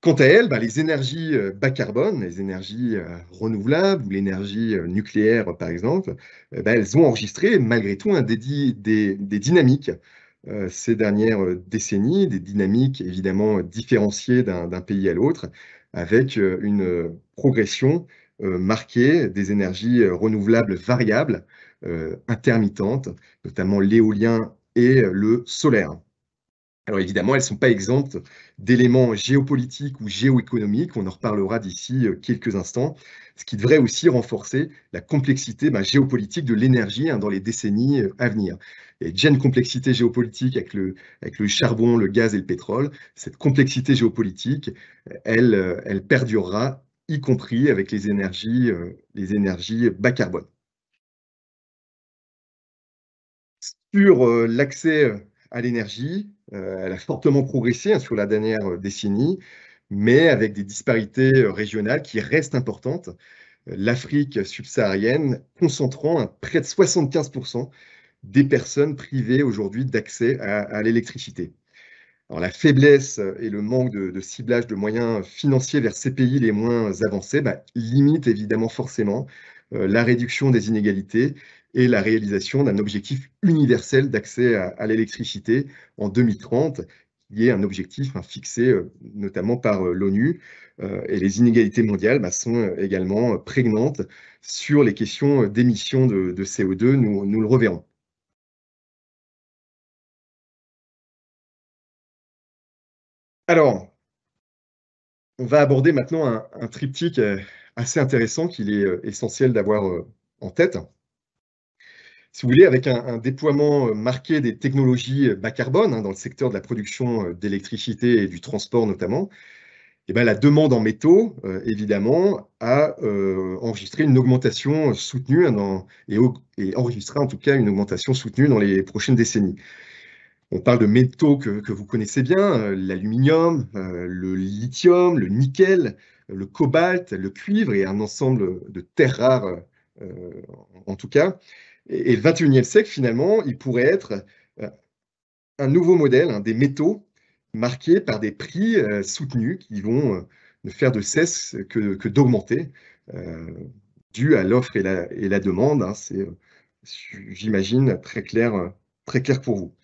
Quant à elles, bah, les énergies euh, bas carbone, les énergies renouvelables ou l'énergie nucléaire par exemple, bah, elles ont enregistré malgré tout un des, dynamiques ces dernières décennies, des dynamiques évidemment différenciées d'un pays à l'autre, avec une progression marquée des énergies renouvelables variables euh, intermittentes, notamment l'éolien et le solaire. Alors évidemment, elles ne sont pas exemptes d'éléments géopolitiques ou géoéconomiques, on en reparlera d'ici euh, quelques instants, ce qui devrait aussi renforcer la complexité ben, géopolitique de l'énergie hein, dans les décennies euh, à venir. Et déjà une complexité géopolitique avec le, charbon, le gaz et le pétrole, cette complexité géopolitique, elle, perdurera, y compris avec les énergies, les énergies bas carbone. sur euh, l'accès euh, à l'énergie. Euh, elle a fortement progressé hein, sur la dernière décennie, mais avec des disparités régionales qui restent importantes. L'Afrique subsaharienne concentrant près de 75% des personnes privées aujourd'hui d'accès à, l'électricité. Alors, la faiblesse et le manque de, ciblage de moyens financiers vers ces pays les moins avancés bah, limitent évidemment forcément la réduction des inégalités et la réalisation d'un objectif universel d'accès à, l'électricité en 2030, qui est un objectif hein, fixé euh, notamment par euh, l'ONU. Euh, et les inégalités mondiales bah, sont également prégnantes sur les questions d'émissions de, CO2, nous, le reverrons. Alors, on va aborder maintenant un, un triptyque assez intéressant qu'il est essentiel d'avoir en tête si vous voulez, avec un, déploiement euh, marqué des technologies euh, bas carbone hein, dans le secteur de la production euh, d'électricité et du transport notamment, eh bien, la demande en métaux, évidemment, a enregistré une augmentation soutenue hein, et, et enregistrera en tout cas une augmentation soutenue dans les prochaines décennies. On parle de métaux que, vous connaissez bien, l'aluminium, le lithium, le nickel, le cobalt, le cuivre et un ensemble de terres rares en tout cas. Et, le 21e siècle, finalement, il pourrait être euh, un nouveau modèle hein, des métaux marqués par des prix euh, soutenus qui vont euh, ne faire de cesse que, que d'augmenter, dû à l'offre et la, et la demande. Hein. C'est, j'imagine, très clair, très clair pour vous.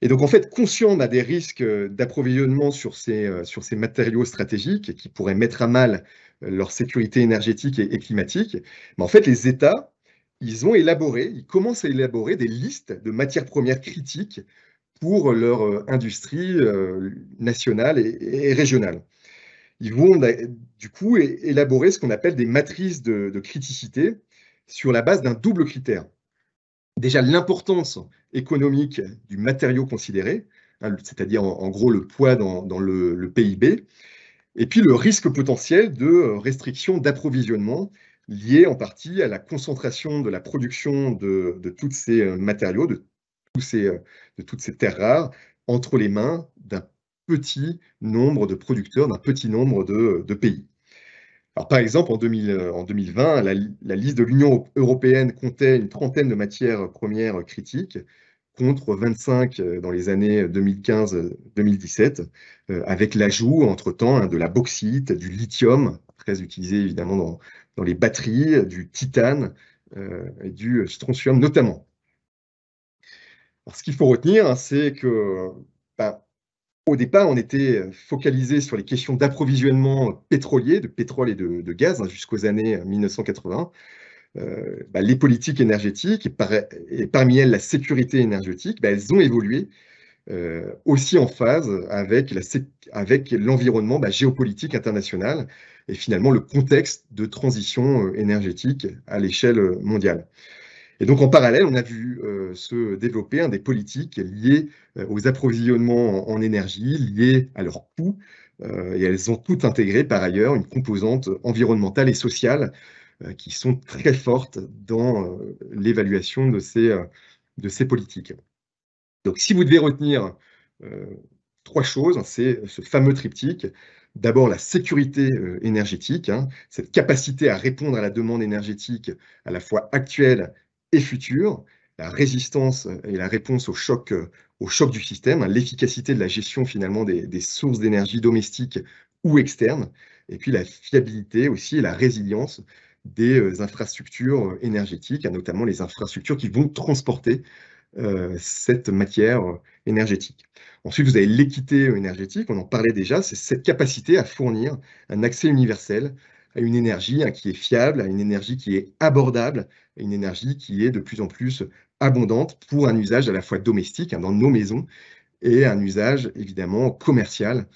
Et donc, en fait, conscient bah, des risques d'approvisionnement sur ces, sur ces matériaux stratégiques qui pourraient mettre à mal leur sécurité énergétique et, climatique, mais en fait, les États ils ont élaboré, ils commencent à élaborer des listes de matières premières critiques pour leur euh, industrie euh, nationale et, régionale. Ils vont du coup élaborer ce qu'on appelle des matrices de, criticité sur la base d'un double critère. Déjà l'importance économique du matériau considéré, hein, c'est-à-dire en, gros le poids dans, le, le, PIB, et puis le risque potentiel de restriction d'approvisionnement lié en partie à la concentration de la production de, euh, tous ces matériaux, euh, de, toutes ces terres rares, entre les mains d'un petit nombre de producteurs, d'un petit nombre de, pays. Alors, par exemple, en, 2020, euh, la, liste de l'Union européenne comptait une trentaine de matières premières critiques contre 25 dans les années 2015-2017, avec l'ajout entre-temps hein, de la bauxite, du lithium, très utilisé évidemment dans, dans les batteries, du titane euh, et du strontium notamment. ce qu'il faut retenir, hein, c'est que ben, au départ, on était focalisé sur les questions d'approvisionnement pétrolier, de pétrole et de, gaz, hein, jusqu'aux années 1980. Euh, ben, les politiques énergétiques, et, parmi elles la sécurité énergétique, ben, elles ont évolué euh, aussi en phase avec, l'environnement bah, géopolitique international et finalement le contexte de transition euh, énergétique à l'échelle euh, mondiale. Et donc en parallèle, on a vu se développer des politiques liées aux approvisionnements en, énergie, liées à leurs coûts, et elles ont toutes intégré par ailleurs une composante environnementale et sociale qui sont très fortes dans l'évaluation de ces politiques. Donc si vous devez retenir euh, trois choses, c'est ce fameux triptyque. D'abord la sécurité euh, énergétique, hein, cette capacité à répondre à la demande énergétique à la fois actuelle et future, la résistance euh, et la réponse au choc, du système, hein, l'efficacité de la gestion finalement des, des sources d'énergie domestiques ou externes, et puis la fiabilité aussi et la résilience des infrastructures énergétiques, hein, notamment les infrastructures qui vont transporter euh, cette matière énergétique. Ensuite, vous avez l'équité énergétique, on en parlait déjà, c'est cette capacité à fournir un accès universel à une énergie hein, qui est fiable, à une énergie qui est abordable, à une énergie qui est de plus en plus abondante pour un usage à la fois domestique hein, dans nos maisons et un usage évidemment commercial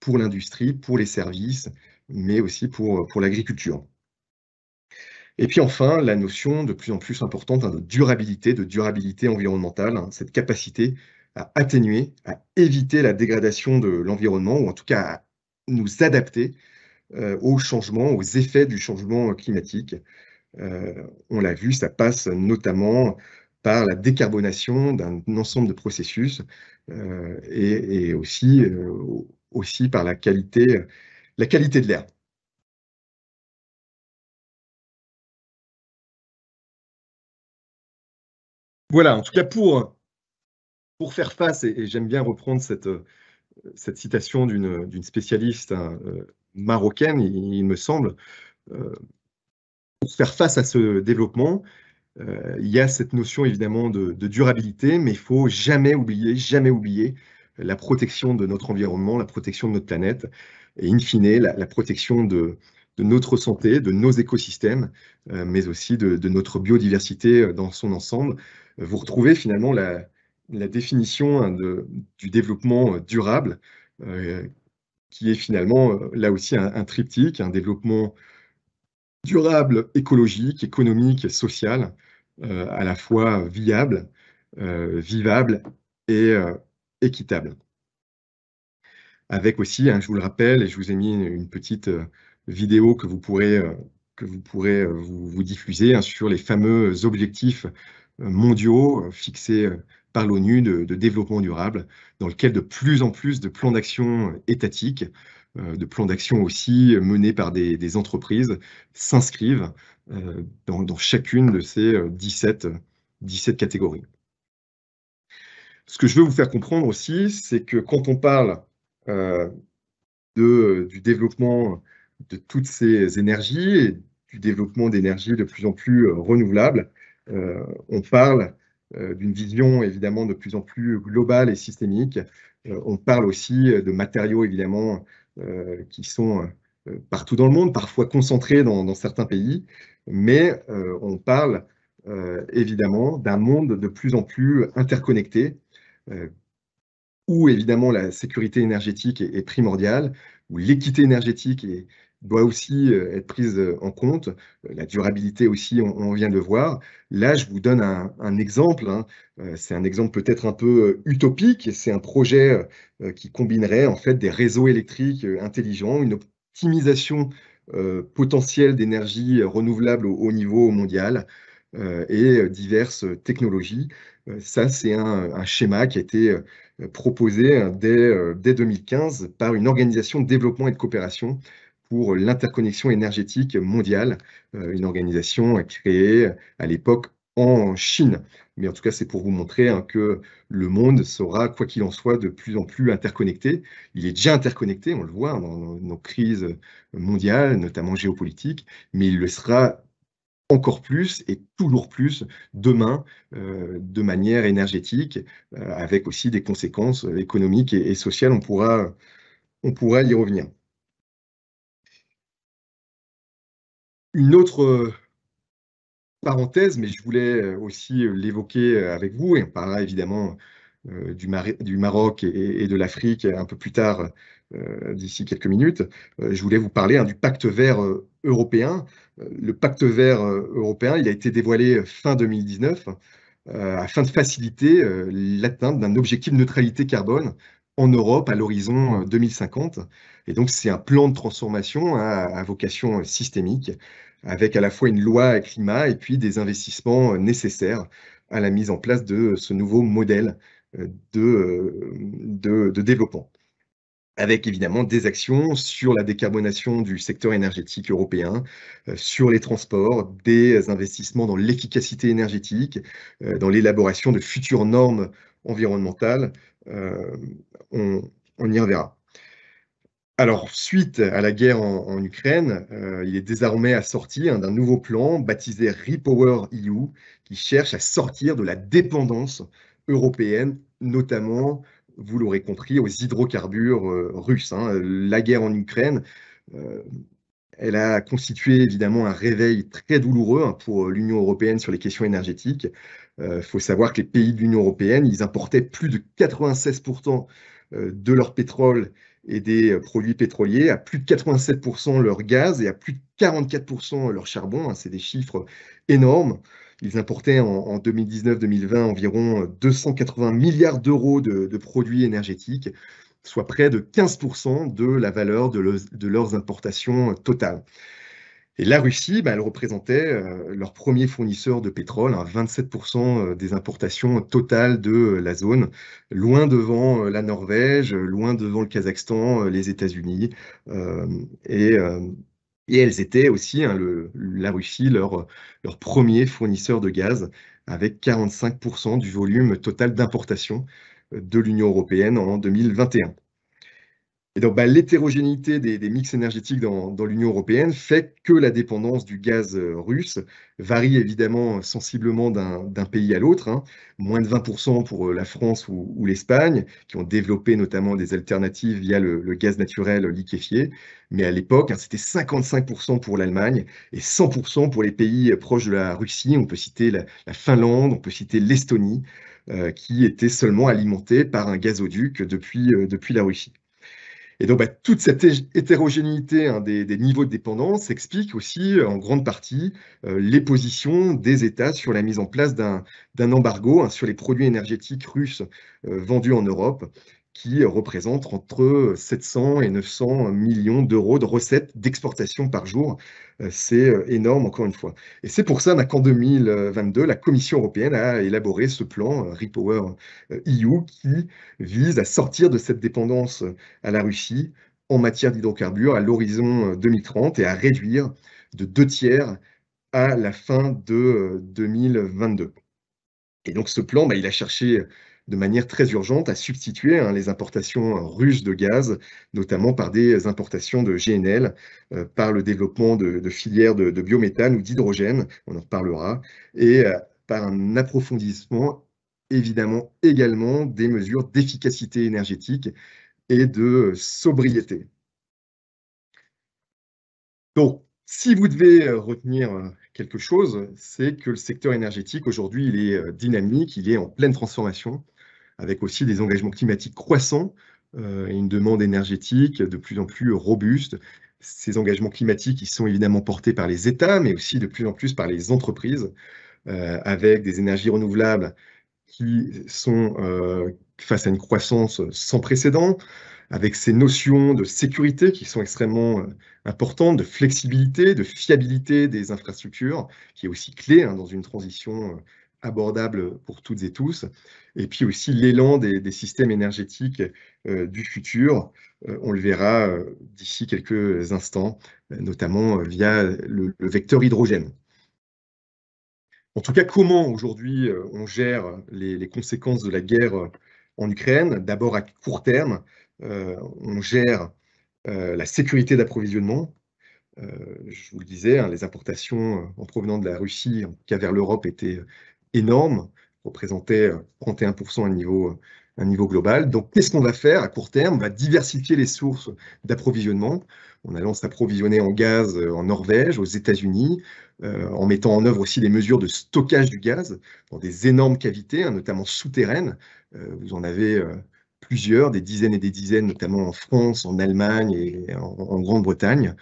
pour l'industrie, pour les services, mais aussi pour l'agriculture. Et puis enfin, la notion de plus en plus importante hein, de durabilité, de durabilité environnementale, hein, cette capacité à atténuer, à éviter la dégradation de l'environnement, ou en tout cas à nous adapter euh, aux changements, aux effets du changement climatique. Euh, on l'a vu, ça passe notamment par la décarbonation d'un ensemble de processus euh, et, et, aussi, aussi par la qualité, la qualité de l'air. Voilà, en tout cas pour, faire face, et, j'aime bien reprendre cette, euh, cette citation d'une spécialiste hein, euh, marocaine, il, me semble, euh, pour faire face à ce développement, il y a cette notion évidemment de, durabilité, mais il faut jamais oublier, jamais oublier la protection de notre environnement, la protection de notre planète, et in fine la protection de, de notre santé, de nos écosystèmes, euh, mais aussi de, notre biodiversité euh, dans son ensemble. Euh, vous retrouvez finalement la, définition hein, du développement durable, qui est finalement là aussi un, triptyque, un développement durable, écologique, économique, social, à la fois viable, vivable et équitable. Avec aussi, hein, je vous le rappelle, et je vous ai mis une petite Vidéo que vous pourrez, euh, que vous, pourrez euh, vous, diffuser hein, sur les fameux euh, objectifs mondiaux fixés par l'ONU de, développement durable, dans lequel de plus en plus de plans d'action étatiques, de plans d'action aussi menés par des, entreprises, s'inscrivent dans, chacune de ces 17, 17 catégories. Ce que je veux vous faire comprendre aussi, c'est que quand on parle de, du développement de toutes ces énergies et du développement d'énergies de plus en plus euh, renouvelables. Euh, on parle euh, d'une vision évidemment de plus en plus globale et systémique. on parle aussi de matériaux évidemment qui sont partout dans le monde, parfois concentrés dans, dans certains pays, mais on parle évidemment d'un monde de plus en plus interconnecté, où évidemment la sécurité énergétique est, primordiale, où l'équité énergétique est, doit aussi euh, être prise euh, en compte. Euh, la durabilité aussi, on, vient de voir. Là, je vous donne un, exemple. Hein. C'est un exemple peut-être un peu utopique. C'est un projet qui combinerait en fait des réseaux électriques intelligents, une optimisation potentielle d'énergie renouvelable au niveau mondial et diverses technologies. Ça, c'est un, un, schéma qui a été proposé hein, dès, dès 2015 par une organisation de développement et de coopération pour l'interconnexion énergétique mondiale, euh, une organisation créée à l'époque en Chine. Mais en tout cas, c'est pour vous montrer hein, que le monde sera, quoi qu'il en soit, de plus en plus interconnecté. Il est déjà interconnecté, on le voit hein, dans nos crises mondiales, notamment géopolitiques, mais il le sera encore plus et toujours plus demain euh, de manière énergétique, euh, avec aussi des conséquences économiques et, et sociales. On pourra, on pourra y revenir. Une autre euh, parenthèse, mais je voulais euh, aussi euh, l'évoquer avec vous, et on parlera évidemment du, Maroc et, de l'Afrique un peu plus tard d'ici quelques minutes. je voulais vous parler hein, du pacte vert européen. Le pacte vert européen, il a été dévoilé fin 2019 afin de faciliter l'atteinte d'un objectif de neutralité carbone en Europe à l'horizon 2050. Euh, et donc, c'est un plan de transformation à, vocation euh, systémique, avec à la fois une loi climat et puis des investissements euh, nécessaires à la mise en place de ce nouveau modèle de développement. Avec évidemment des actions sur la décarbonation du secteur énergétique européen, sur les transports, des investissements dans l'efficacité énergétique, dans l'élaboration de futures normes environnementales euh, on, y reverra. Alors, suite à la guerre en, Ukraine, euh, il est désormais assorti hein, d'un nouveau plan baptisé Repower EU, qui cherche à sortir de la dépendance européenne, notamment, vous l'aurez compris, aux hydrocarbures euh, russes. Hein. La guerre en Ukraine, elle a constitué évidemment un réveil très douloureux hein, pour l'Union européenne sur les questions énergétiques. Il euh, faut savoir que les pays de l'Union européenne, ils importaient plus de 96% euh, de leur pétrole et des euh, produits pétroliers, à plus de 87% leur gaz et à plus de 44% leur charbon. Hein, c'est des chiffres énormes. Ils importaient en, 2019-2020 environ 280 milliards d'euros de, produits énergétiques, soit près de 15% de la valeur de leurs importations totales. Et la Russie, bah, elle représentait euh, leur premier fournisseur de pétrole, hein, 27% euh, des importations totales de euh, la zone, loin devant la Norvège, loin devant le Kazakhstan, les États-Unis. Et, elles étaient aussi, hein, la Russie, leur, leur premier fournisseur de gaz, avec 45% du volume total d'importation de l'Union européenne en 2021. Bah, l'hétérogénéité des, mix énergétiques dans, l'Union européenne fait que la dépendance du gaz euh, russe varie évidemment sensiblement d'un pays à l'autre. Hein. Moins de 20% pour euh, la France ou, l'Espagne, qui ont développé notamment des alternatives via le, gaz naturel liquéfié. Mais à l'époque, hein, c'était 55% pour l'Allemagne et 100% pour les pays proches de la Russie. On peut citer la, Finlande, on peut citer l'Estonie, euh, qui était seulement alimentée par un gazoduc depuis la Russie. Et donc, bah, toute cette hétérogénéité hein, des, niveaux de dépendance explique aussi euh, en grande partie euh, les positions des États sur la mise en place d'un embargo hein, sur les produits énergétiques russes euh, vendus en Europe qui représente entre 700 et 900 millions d'euros de recettes d'exportation par jour. Euh, c'est euh, énorme, encore une fois. Et c'est pour ça bah, qu'en 2022, la Commission européenne a élaboré ce plan euh, Repower EU e qui vise à sortir de cette dépendance à la Russie en matière d'hydrocarbures à l'horizon 2030 et à réduire de deux tiers à la fin de 2022. Et donc ce plan, bah, il a cherché de manière très urgente à substituer hein, les importations euh, russes de gaz, notamment par des importations de GNL, euh, par le développement de, filières de, biométhane ou d'hydrogène, on en reparlera, et euh, par un approfondissement évidemment également des mesures d'efficacité énergétique et de sobriété. Donc, si vous devez retenir quelque chose, c'est que le secteur énergétique, aujourd'hui, il est dynamique, il est en pleine transformation avec aussi des engagements climatiques croissants euh, et une demande énergétique de plus en plus robuste. Ces engagements climatiques, ils sont évidemment portés par les États, mais aussi de plus en plus par les entreprises, euh, avec des énergies renouvelables qui sont euh, face à une croissance sans précédent, avec ces notions de sécurité qui sont extrêmement importantes, de flexibilité, de fiabilité des infrastructures, qui est aussi clé hein, dans une transition abordable pour toutes et tous, et puis aussi l'élan des, systèmes énergétiques euh, du futur. Euh, on le verra euh, d'ici quelques instants, notamment via le, vecteur hydrogène. En tout cas, comment aujourd'hui on gère les, conséquences de la guerre en Ukraine D'abord à court terme, on gère la sécurité d'approvisionnement, je vous le disais, hein, les importations en provenant de la Russie en tout cas vers l'Europe étaient énorme, représentait 31% euh, à niveau, un euh, niveau global. Donc, qu'est-ce qu'on va faire à court terme On va diversifier les sources d'approvisionnement en allant s'approvisionner en gaz euh, en Norvège, aux États-Unis, en mettant en œuvre aussi les mesures de stockage du gaz dans des énormes cavités, hein, notamment souterraines. vous en avez plusieurs, des dizaines et des dizaines, notamment en France, en Allemagne et en, Grande-Bretagne.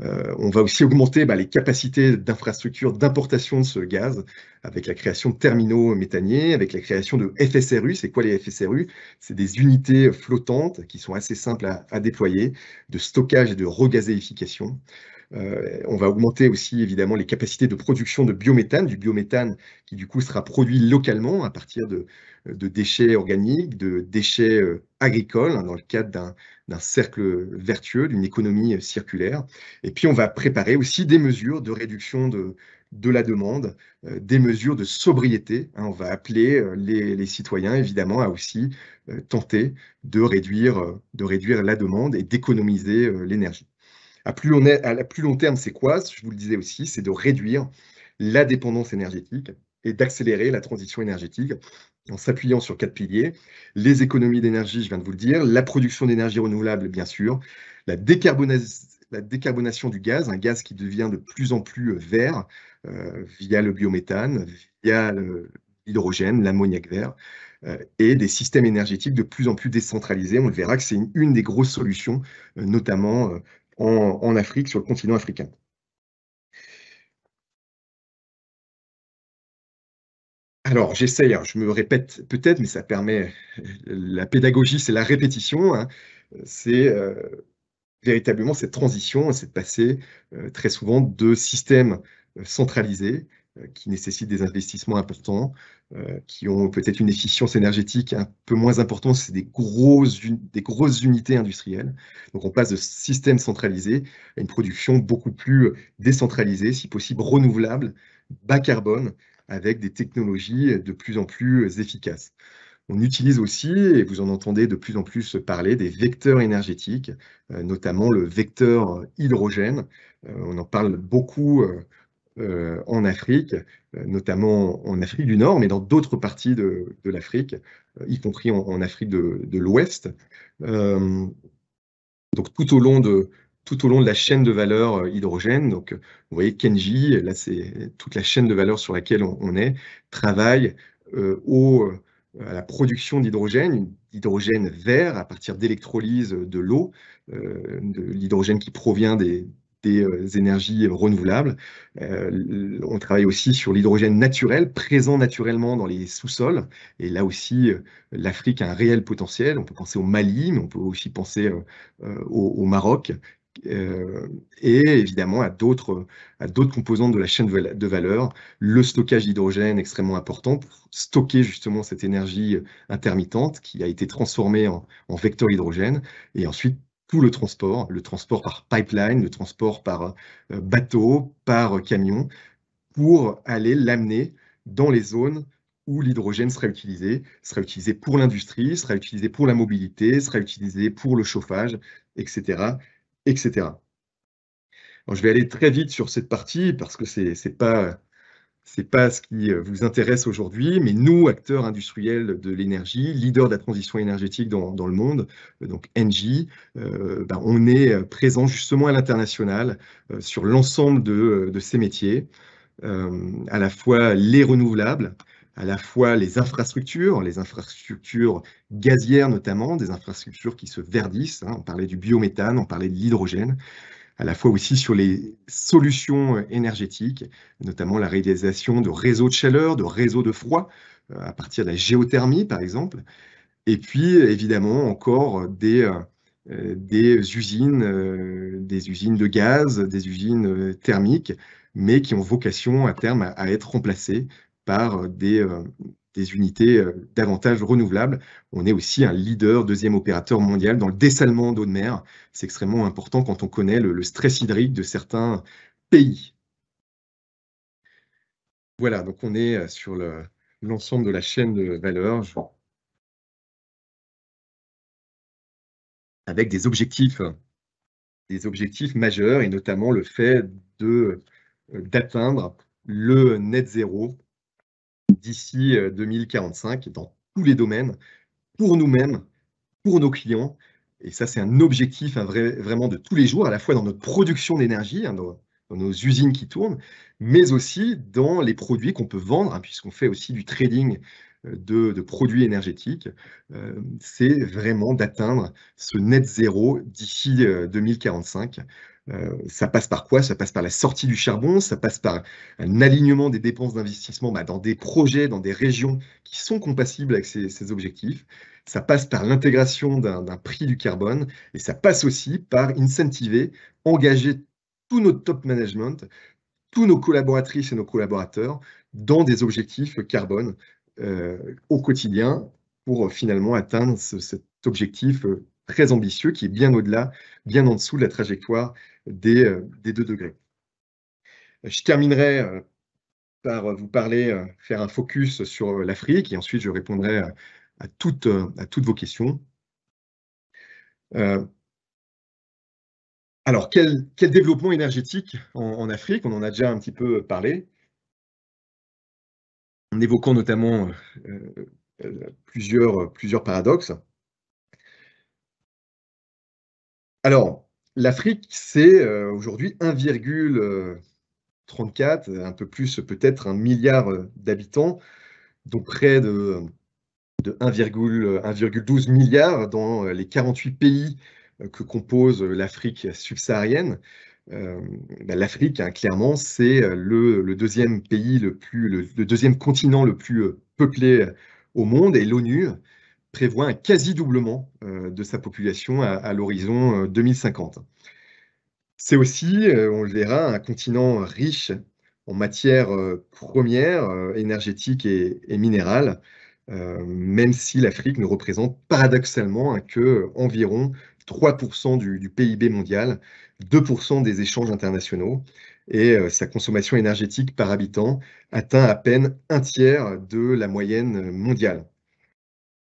Euh, on va aussi augmenter bah, les capacités d'infrastructures d'importation de ce gaz avec la création de terminaux méthaniers, avec la création de FSRU. C'est quoi les FSRU C'est des unités flottantes qui sont assez simples à, à, déployer, de stockage et de regazéification. Euh, on va augmenter aussi évidemment les capacités de production de biométhane, du biométhane qui du coup sera produit localement à partir de, déchets organiques, de déchets euh, agricoles, hein, dans le cadre d'un cercle vertueux, d'une économie circulaire. Et puis on va préparer aussi des mesures de réduction de, la demande, euh, des mesures de sobriété. Hein. on va appeler les, citoyens, évidemment, à aussi tenter de réduire, de réduire la demande et d'économiser l'énergie. À plus long, terme, c'est quoi Je vous le disais aussi, c'est de réduire la dépendance énergétique et d'accélérer la transition énergétique en s'appuyant sur quatre piliers. Les économies d'énergie, je viens de vous le dire, la production d'énergie renouvelable, bien sûr, la, décarbonation du gaz, un gaz qui devient de plus en plus euh, vert euh, via le biométhane, via l'hydrogène, l'ammoniac vert, euh, et des systèmes énergétiques de plus en plus décentralisés. On le verra que c'est une, des grosses solutions, notamment en, Afrique, sur le continent africain. Alors, j'essaie, je me répète peut-être, mais ça permet, la pédagogie, c'est la répétition, hein. c'est euh, véritablement cette transition, c'est de passer euh, très souvent de systèmes euh, centralisés euh, qui nécessitent des investissements importants, euh, qui ont peut-être une efficience énergétique un peu moins importante, c'est des, grosses, des grosses unités industrielles. Donc on passe de système centralisé à une production beaucoup plus euh, décentralisée, si possible renouvelable, bas carbone, avec des technologies de plus en plus efficaces. On utilise aussi, et vous en entendez de plus en plus parler, des vecteurs énergétiques, notamment le vecteur hydrogène. On en parle beaucoup euh, en Afrique, euh, notamment en Afrique du Nord, mais dans d'autres parties de, l'Afrique, euh, y compris en, Afrique de, l'Ouest. donc tout au long de tout au long de la chaîne de valeur hydrogène, donc vous voyez Kenji, là c'est toute la chaîne de valeur sur laquelle on, est, travaille au, à la production d'hydrogène, d'hydrogène vert à partir d'électrolyse de l'eau, de l'hydrogène qui provient des, des euh, énergies renouvelables. Euh, on travaille aussi sur l'hydrogène naturel, présent naturellement dans les sous-sols. Et là aussi, euh, l'Afrique a un réel potentiel. On peut penser au Mali, mais on peut aussi penser au, Maroc. et évidemment à d'autres composantes de la chaîne de valeur, le stockage d'hydrogène extrêmement important pour stocker justement cette énergie intermittente qui a été transformée en, en vecteur hydrogène et ensuite tout le transport, le transport par pipeline, le transport par euh, bateau, par euh, camion, pour aller l'amener dans les zones où l'hydrogène sera utilisé, sera utilisé pour l'industrie, sera utilisé pour la mobilité, sera utilisé pour le chauffage, etc. etc. je vais aller très vite sur cette partie parce que ce n'est pas ce n'est pas ce qui euh, vous intéresse aujourd'hui, mais nous, acteurs industriels de l'énergie, leaders de la transition énergétique dans, le monde, euh, donc Engie, euh, bah, on est présent justement à l'international sur l'ensemble de, ces métiers, à la fois les renouvelables, à la fois les infrastructures, les infrastructures gazières notamment, des infrastructures qui se verdissent, hein. on parlait du biométhane, on parlait de l'hydrogène, à la fois aussi sur les solutions euh, énergétiques, notamment la réalisation de réseaux de chaleur, de réseaux de froid, euh, à partir de la géothermie par exemple, et puis évidemment encore des, euh, usines, des usines de gaz, des usines thermiques, mais qui ont vocation à terme à être remplacées par des, des unités euh, davantage renouvelables. On est aussi un leader, deuxième opérateur mondial dans le dessalement d'eau de mer. C'est extrêmement important quand on connaît le, stress hydrique de certains pays. Voilà, donc on est euh, sur l'ensemble de la chaîne de valeur avec des objectifs, des objectifs majeurs et notamment le fait euh, d'atteindre le net zéro d'ici 2045 euh, dans tous les domaines, pour nous-mêmes, pour nos clients. Et ça, c'est un objectif vrai, vraiment de tous les jours, à la fois dans notre production d'énergie, hein, dans, nos usines qui tournent, mais aussi dans les produits qu'on peut vendre, hein, puisqu'on fait aussi du trading euh, de, produits énergétiques. Euh, c'est vraiment d'atteindre ce net zéro d'ici 2045 euh, ça passe par quoi Ça passe par la sortie du charbon, ça passe par un alignement des dépenses d'investissement bah, dans des projets, dans des régions qui sont compatibles avec ces, objectifs. Ça passe par l'intégration d'un prix du carbone et ça passe aussi par incentiver, engager tout notre top management, tous nos collaboratrices et nos collaborateurs dans des objectifs carbone euh, au quotidien pour euh, finalement atteindre cet objectif très ambitieux qui est bien au-delà, bien en dessous de la trajectoire euh, des, deux degrés. Je terminerai euh, par euh, vous parler, faire un focus sur l'Afrique et ensuite je répondrai à toutes, vos questions. alors, quel, développement énergétique en, Afrique On en a déjà un petit peu parlé, en évoquant notamment plusieurs, plusieurs paradoxes. Alors, L'Afrique, c'est euh, aujourd'hui 1,34, un peu plus peut-être un milliard euh, d'habitants, donc près de, 1,12 milliard dans euh, les 48 pays que compose l'Afrique subsaharienne. Bah, L'Afrique, hein, clairement, c'est le, deuxième pays le plus, le, deuxième continent le plus peuplé au monde, et l'ONU prévoit un quasi-doublement euh, de sa population à, l'horizon 2050. Euh, C'est aussi, euh, on le verra, un continent riche en matières premières, énergétiques et, minérales, même si l'Afrique ne représente paradoxalement qu'environ 3% du, PIB mondial, 2% des échanges internationaux, et sa consommation énergétique par habitant atteint à peine un tiers de la moyenne mondiale.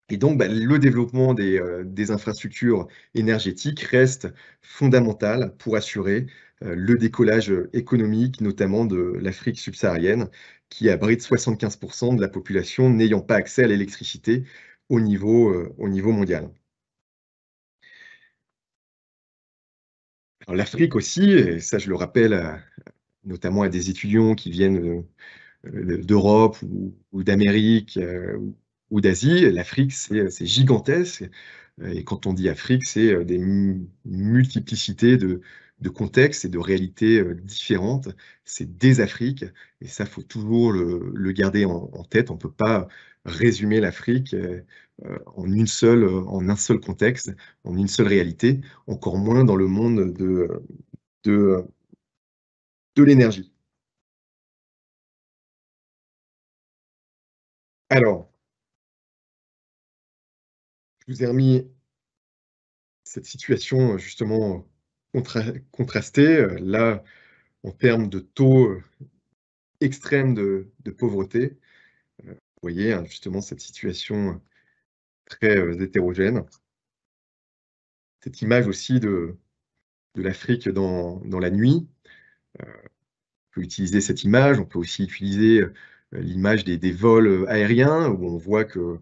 Et donc, bah, le développement euh, des, infrastructures énergétiques reste fondamental pour assurer euh, le décollage euh, économique, notamment de l'Afrique subsaharienne, qui abrite 75% de la population n'ayant pas accès à l'électricité au, niveau, mondial. L'Afrique aussi, et ça je le rappelle notamment à des étudiants qui viennent d'Europe ou, d'Amérique, ou d'Asie. L'Afrique, euh, c'est gigantesque. Et quand on dit Afrique, c'est euh, des multiplicités de, contextes et de réalités euh, différentes. C'est des Afriques, et ça, faut toujours le, garder en, tête. On ne peut pas résumer l'Afrique en, en un seul contexte, en une seule réalité, encore moins dans le monde de, de, de l'énergie. Alors, je vous ai remis cette situation euh, justement contrastée. Euh, là, en termes de taux euh, extrêmes de, pauvreté, vous voyez hein, justement cette situation très hétérogène. Cette image aussi de, l'Afrique dans, la nuit. on peut utiliser cette image, on peut aussi utiliser l'image des, vols aériens, où on voit que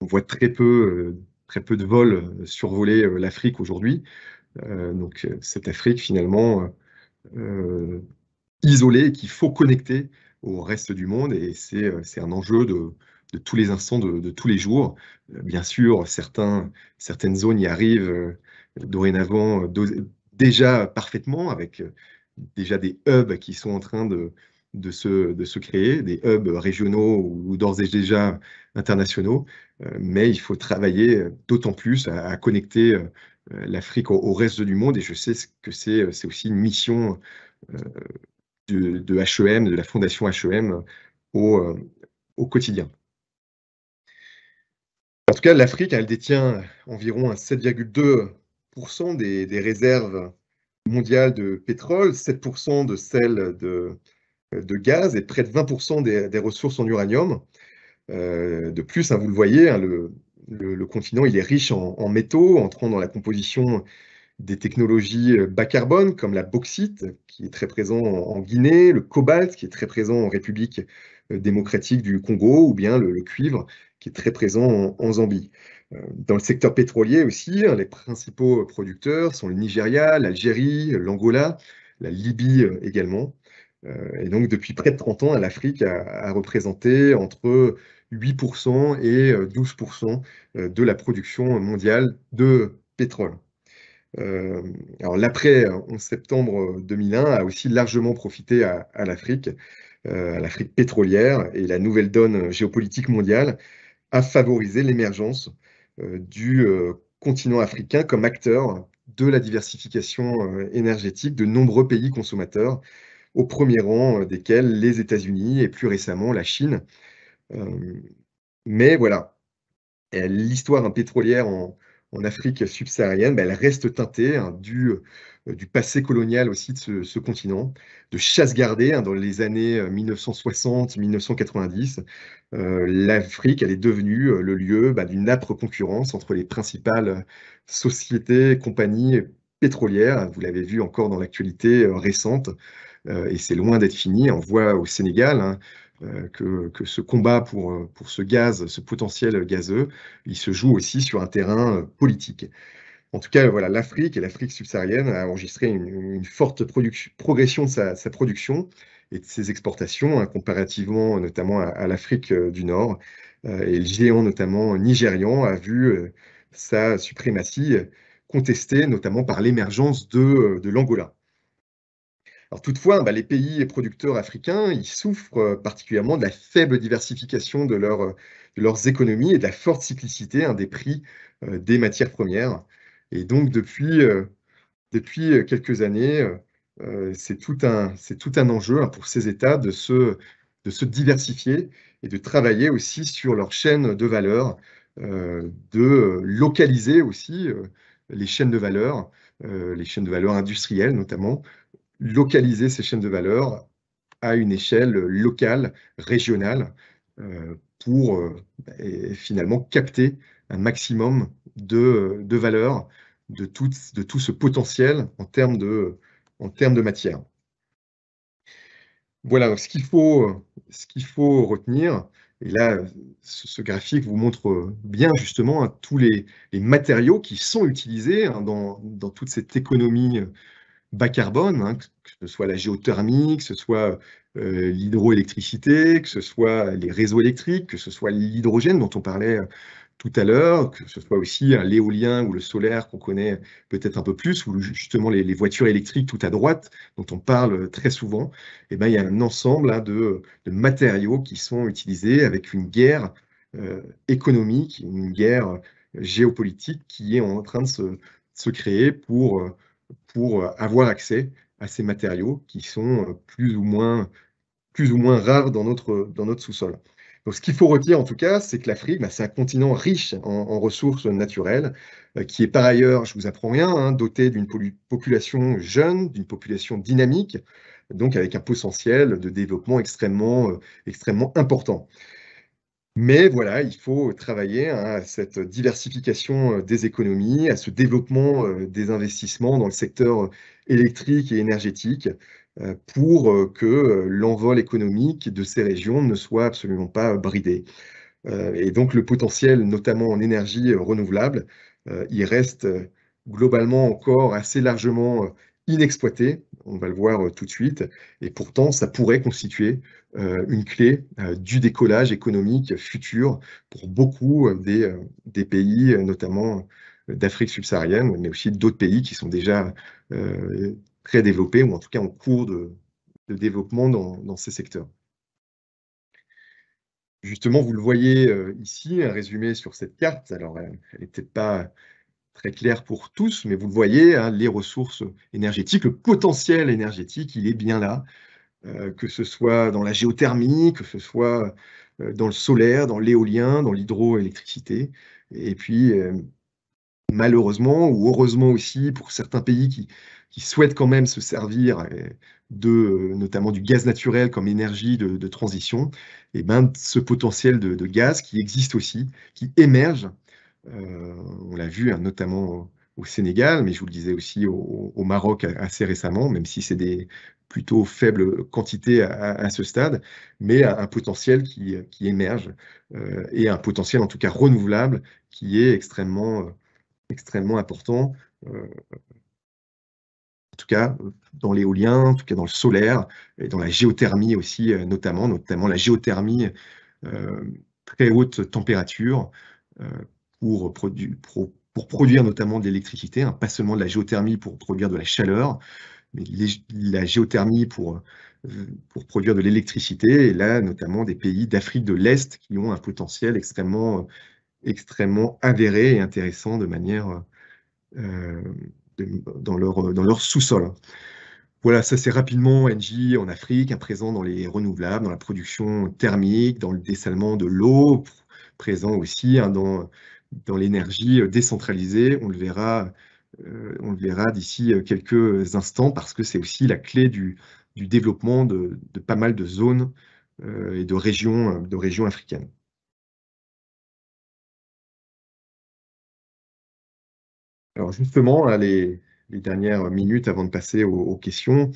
on voit très peu, euh, très peu de vols euh, survoler euh, l'Afrique aujourd'hui. donc cette Afrique finalement isolée qu'il faut connecter au reste du monde et c'est un enjeu de, tous les instants, de, tous les jours. Bien sûr, certains, certaines zones y arrivent dorénavant déjà parfaitement, avec déjà des hubs qui sont en train de, de se, de se créer, des hubs régionaux ou d'ores et déjà internationaux, euh, mais il faut travailler euh, d'autant plus à, connecter euh, l'Afrique au, reste du monde, et je sais que c'est aussi une mission de, HEM, de la fondation HEM, au, quotidien. En tout cas, l'Afrique, elle détient environ 7,2% des, des, réserves mondiales de pétrole, 7% de celles de, euh, de gaz et près de 20% des, ressources en uranium. Euh, de plus, hein, vous le voyez, hein, le, continent il est riche en, métaux, entrant dans la composition des technologies euh, bas carbone, comme la bauxite, qui est très présent en, Guinée, le cobalt, qui est très présent en République démocratique du Congo, ou bien le, cuivre, qui est très présent en, Zambie. Dans le secteur pétrolier aussi, hein, les principaux producteurs sont le Nigeria, l'Algérie, l'Angola, la Libye également. Euh, et donc, depuis près de 30 ans, l'Afrique a, représenté entre 8% et 12% euh, euh, de la production mondiale de pétrole. alors, l'après 11 septembre 2001 a aussi largement profité à, l'Afrique, à l'Afrique pétrolière, et la nouvelle donne géopolitique mondiale a favorisé l'émergence du continent africain comme acteur de la diversification énergétique de nombreux pays consommateurs au premier rang euh, desquels les États-Unis et plus récemment la Chine. Euh, mais voilà, l'histoire hein, pétrolière en, Afrique subsaharienne, bah, elle reste teintée hein, euh, du, passé colonial aussi de ce, continent, de chasse gardée hein, dans les années 1960-1990. L'Afrique, elle est devenue le lieu bah, d'une âpre concurrence entre les principales sociétés, compagnies pétrolières. Vous l'avez vu encore dans l'actualité récente, euh, et c'est loin d'être fini. On voit au Sénégal hein, euh, que, ce combat pour, euh, pour ce gaz, ce potentiel gazeux, il se joue aussi sur un terrain politique. En tout cas, voilà, l'Afrique et l'Afrique subsaharienne a enregistré une, forte progression de sa, production et de ses exportations, hein, comparativement notamment à, l'Afrique du Nord. et le géant, notamment nigérian, a vu sa suprématie contestée, notamment par l'émergence de l'Angola toutefois, bah, les pays producteurs africains, ils souffrent euh, particulièrement de la faible diversification euh, de, leurs économies et de la forte cyclicité hein, des prix euh, des matières premières. Et donc depuis, depuis quelques années, c'est tout, un, tout un enjeu hein, pour ces États de se, de se diversifier et de travailler aussi sur leurs chaînes de valeur, de localiser aussi les chaînes de valeur, les chaînes de valeur industrielles notamment, localiser ces chaînes de valeur à une échelle locale, régionale, euh, pour euh, finalement capter un maximum de, valeur de tout, de tout, ce potentiel en termes de, en termes de matière. Voilà, ce qu'il faut, retenir, et là, ce, graphique vous montre bien justement tous les, matériaux qui sont utilisés hein, dans, toute cette économie bas carbone, hein, que, ce soit la géothermie, que ce soit euh, l'hydroélectricité, que ce soit les réseaux électriques, que ce soit l'hydrogène dont on parlait euh, tout à l'heure, que ce soit aussi hein, l'éolien ou le solaire qu'on connaît peut-être un peu plus, ou justement les, voitures électriques tout à droite dont on parle euh, très souvent, eh bien il y a un ensemble hein, de, matériaux qui sont utilisés avec une guerre économique, une guerre géopolitique qui est en train de se, créer pour pour euh, avoir accès à ces matériaux qui sont euh, plus ou moins, plus ou moins rares dans notre, dans notre sous-sol. Donc, ce qu'il faut retenir en tout cas, c'est que l'Afrique, bah, c'est un continent riche en, ressources naturelles, euh, qui est par ailleurs, je vous apprends rien, hein, doté d'une population jeune, d'une population dynamique, donc avec un potentiel de développement extrêmement, extrêmement important. Mais voilà, il faut travailler à cette diversification euh, des économies, à ce développement euh, des investissements dans le secteur euh, électrique et énergétique pour que l'envol économique de ces régions ne soit absolument pas bridé. Et donc le potentiel, notamment en énergie renouvelable, il reste globalement encore assez largement inexploité, on va le voir euh, tout de suite, et pourtant ça pourrait constituer euh, une clé euh, du décollage économique futur pour beaucoup des, pays, notamment d'Afrique subsaharienne, mais aussi d'autres pays qui sont déjà très développés, ou en tout cas en cours de, développement dans, dans ces secteurs. Justement, vous le voyez ici, un résumé sur cette carte. Alors, elle n'était pas très clair pour tous, mais vous le voyez, hein, les ressources énergétiques, le potentiel énergétique, il est bien là, euh, que ce soit dans la géothermie, que ce soit euh, dans le solaire, dans l'éolien, dans l'hydroélectricité. Et puis, euh, malheureusement, ou heureusement aussi, pour certains pays qui, souhaitent quand même se servir de, notamment du gaz naturel comme énergie de, transition, et eh ben, ce potentiel de, de, gaz qui existe aussi, qui émerge on l'a vu hein, notamment au Sénégal, mais je vous le disais aussi au, Maroc assez récemment, même si c'est des plutôt faibles quantités à, ce stade, mais un potentiel qui, émerge euh, et un potentiel en tout cas renouvelable qui est extrêmement, euh, extrêmement important. Euh, en tout cas dans l'éolien, en tout cas dans le solaire et dans la géothermie aussi, notamment, notamment la géothermie très haute température pour, pour produire notamment de l'électricité, hein, pas seulement de la géothermie pour produire de la chaleur, mais la géothermie pour, euh, pour produire de l'électricité, et là notamment des pays d'Afrique de l'Est qui ont un potentiel extrêmement, extrêmement avéré et intéressant de manière euh, dans leur, dans leur sous-sol. Voilà, ça c'est rapidement NJ en Afrique, présent dans les renouvelables, dans la production thermique, dans le dessalement de l'eau, présent aussi hein, dans dans l'énergie euh, décentralisée. On le verra, euh, verra d'ici euh, quelques instants parce que c'est aussi la clé du, développement de, pas mal de zones et de régions, de régions africaines. Alors justement, hein, les, dernières minutes avant de passer aux, questions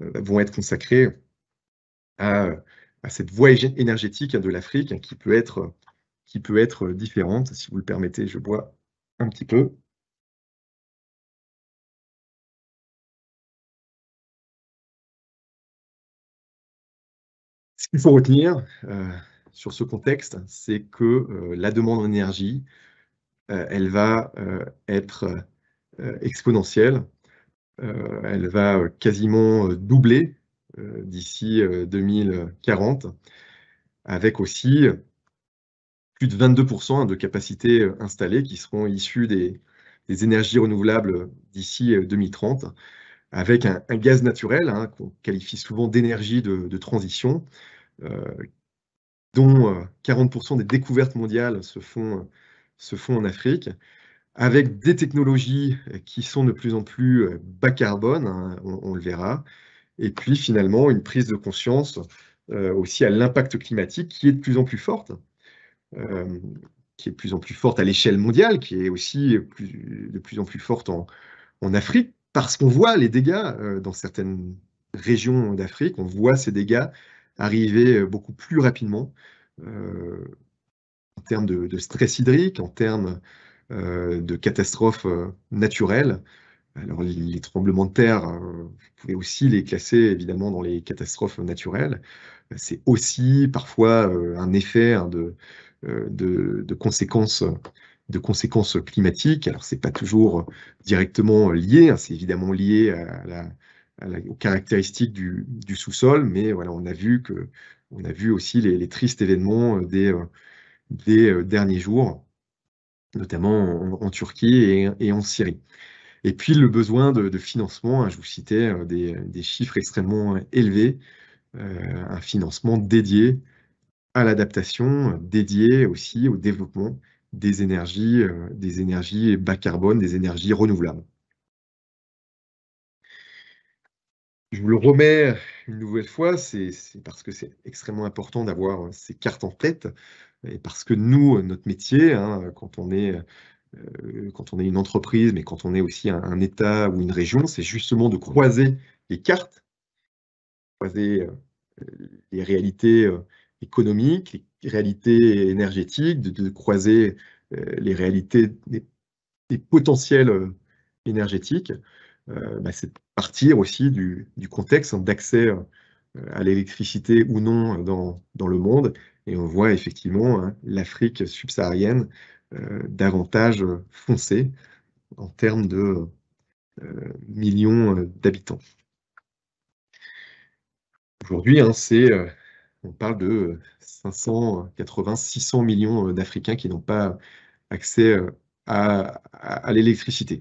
vont être consacrées à, cette voie énergétique de l'Afrique hein, qui peut être qui peut être euh, différente. Si vous le permettez, je bois un petit peu. Ce qu'il faut retenir euh, sur ce contexte, c'est que euh, la demande en énergie, elle va être exponentielle. elle va quasiment doubler d'ici 2040, avec aussi de 22% de capacités euh, installées qui seront issues des, énergies renouvelables euh, d'ici 2030, euh, avec un, gaz naturel hein, qu'on qualifie souvent d'énergie de, transition, dont 40% des découvertes mondiales se font, se font en Afrique, avec des technologies qui sont de plus en plus bas carbone, hein, on, le verra, et puis finalement une prise de conscience aussi à l'impact climatique qui est de plus en plus forte. Euh, qui est de plus en plus forte à l'échelle mondiale, qui est aussi de plus en plus forte en, en Afrique, parce qu'on voit les dégâts euh, dans certaines régions d'Afrique, on voit ces dégâts arriver euh, beaucoup plus rapidement en termes de, stress hydrique, en termes de catastrophes naturelles. Alors les, tremblements de terre, vous pouvez aussi les classer évidemment dans les catastrophes naturelles. C'est aussi parfois un effet hein, de, euh, de, conséquences climatiques. Alors, ce n'est pas toujours directement lié, hein, c'est évidemment lié à la, aux caractéristiques du, sous-sol, mais voilà, on a vu, que, on a vu aussi les, tristes événements des, euh, derniers jours, notamment en, Turquie et, en Syrie. Et puis le besoin de, financement, hein, je vous citais euh, des, chiffres extrêmement élevés, un financement dédié à l'adaptation euh, dédiée aussi au développement des énergies, euh, des énergies bas carbone, des énergies renouvelables. Je vous le remets une nouvelle fois, c'est parce que c'est extrêmement important d'avoir euh, ces cartes en tête et parce que nous, notre métier, hein, quand on est quand on est une entreprise, mais quand on est aussi un, État ou une région, c'est justement de croiser les cartes, croiser les réalités économiques, les réalités énergétiques, de, croiser euh, les réalités des, potentiels euh, énergétiques, euh, bah, c'est partir aussi du, contexte d'accès à l'électricité ou non dans, le monde. Et on voit effectivement hein, l'Afrique subsaharienne davantage foncée en termes de millions d'habitants. Aujourd'hui, hein, c'est on parle de 580-600 euh, euh, millions euh, d'Africains qui n'ont pas accès à, l'électricité.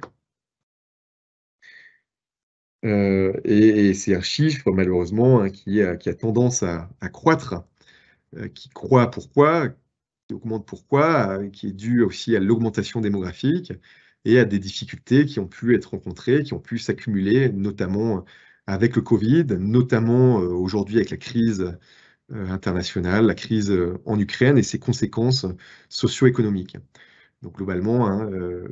et, c'est un chiffre, malheureusement, hein, qui, a, tendance à, croître, qui croît pourquoi, qui augmente pourquoi, qui est dû aussi à l'augmentation démographique et à des difficultés qui ont pu être rencontrées, qui ont pu s'accumuler, notamment avec le Covid, notamment aujourd'hui avec la crise euh, internationale, la crise euh, en Ukraine et ses conséquences socio-économiques. Donc globalement, hein, euh,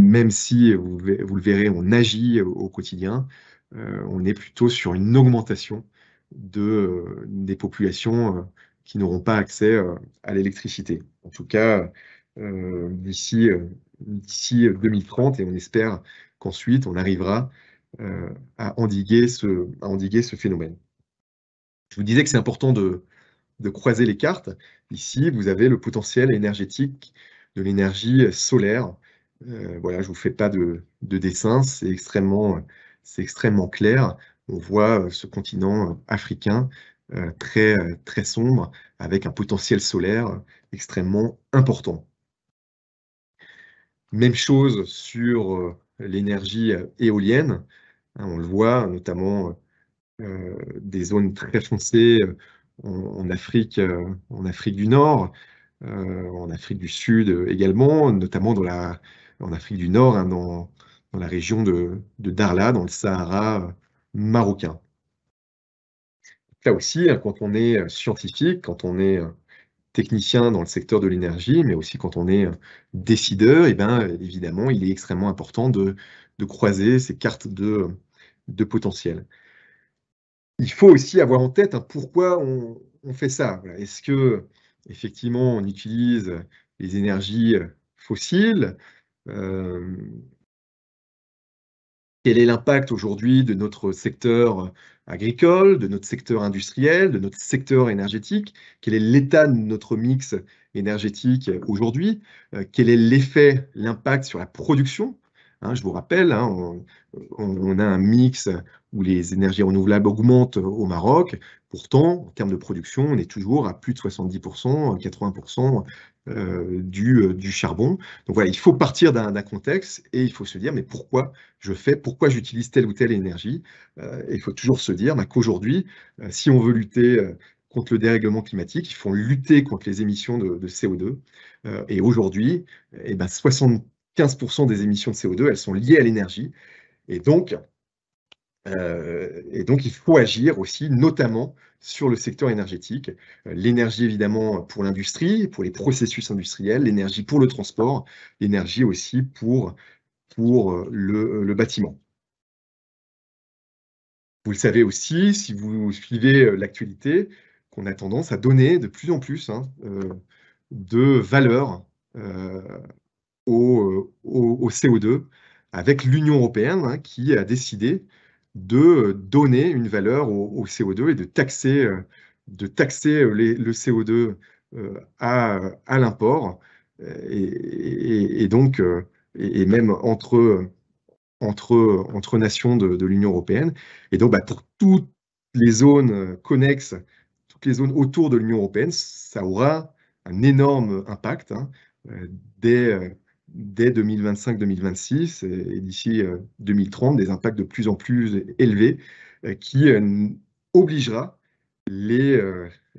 même si, vous, le verrez, on agit au, quotidien, on est plutôt sur une augmentation de, des populations qui n'auront pas accès à l'électricité. En tout cas, d'ici 2030 et on espère qu'ensuite on arrivera à endiguer ce phénomène. Je vous disais que c'est important de, croiser les cartes. Ici, vous avez le potentiel énergétique de l'énergie solaire. Je euh, voilà, je vous fais pas de, dessin, c'est extrêmement, clair. On voit euh, ce continent euh, africain très, très sombre, avec un potentiel solaire extrêmement important. Même chose sur l'énergie éolienne. Hein, on le voit notamment euh, des zones très foncées euh, en, Afrique, euh, en Afrique du Nord, en Afrique du Sud également, notamment en Afrique du Nord, hein, dans, la région de, Darla, dans le Sahara marocain. Là aussi, hein, quand on est scientifique, quand on est technicien dans le secteur de l'énergie, mais aussi quand on est décideur, et eh ben, évidemment, il est extrêmement important de, croiser ces cartes de potentiel il faut aussi avoir en tête hein, pourquoi on, fait ça. Est-ce que effectivement on utilise les énergies euh, fossiles euh, Quel est l'impact aujourd'hui de notre secteur euh, agricole, de notre secteur industriel, de notre secteur énergétique Quel est l'état de notre mix énergétique aujourd'hui Quel est l'effet, l'impact sur la production Hein, je vous rappelle, hein, on, a un mix où les énergies renouvelables augmentent au Maroc. Pourtant, en termes de production, on est toujours à plus de 70%, 80% euh, euh, du, charbon. Donc voilà, il faut partir d'un contexte et il faut se dire, mais pourquoi je fais, pourquoi j'utilise telle ou telle énergie euh, Il faut toujours se dire bah, qu'aujourd'hui, si on veut lutter contre le dérèglement climatique, il faut lutter contre les émissions de, CO2. et aujourd'hui, eh ben 60 15% des émissions de CO2, elles sont liées à l'énergie. Euh, et donc, il faut agir aussi, notamment sur le secteur énergétique. L'énergie, évidemment, pour l'industrie, pour les processus industriels, l'énergie pour le transport, l'énergie aussi pour, euh, le, bâtiment. Vous le savez aussi, si vous suivez euh, l'actualité, qu'on a tendance à donner de plus en plus hein, de valeur au, euh, CO2 avec l'Union européenne hein, qui a décidé de donner une valeur au, CO2 et de taxer, euh, de taxer le CO2 euh, à, à l'import. Et, donc, et même entre, entre, entre nations de, l'Union européenne. Et donc, bah, pour toutes les zones connexes, toutes les zones autour de l'Union européenne, ça aura un énorme impact. Hein, dès 2025-2026 et, d'ici 2030 euh, des impacts de plus en plus élevés euh, qui euh, obligera les,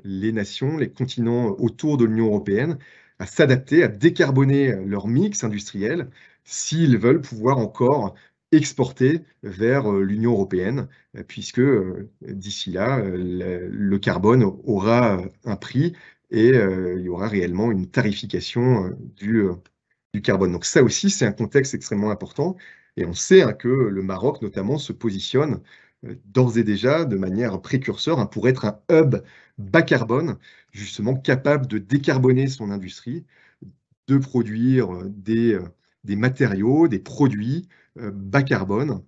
les nations, les continents autour de l'Union européenne à s'adapter, à décarboner leur mix industriel s'ils veulent pouvoir encore exporter vers l'Union européenne, puisque d'ici là, le carbone aura un prix et il y aura réellement une tarification du, carbone. Donc ça aussi, c'est un contexte extrêmement important. Et on sait hein, que le Maroc, notamment, se positionne euh, d'ores et déjà de manière précurseur hein, pour être un hub bas carbone, justement capable de décarboner son industrie, de produire euh, euh, des, matériaux, des produits bas carbone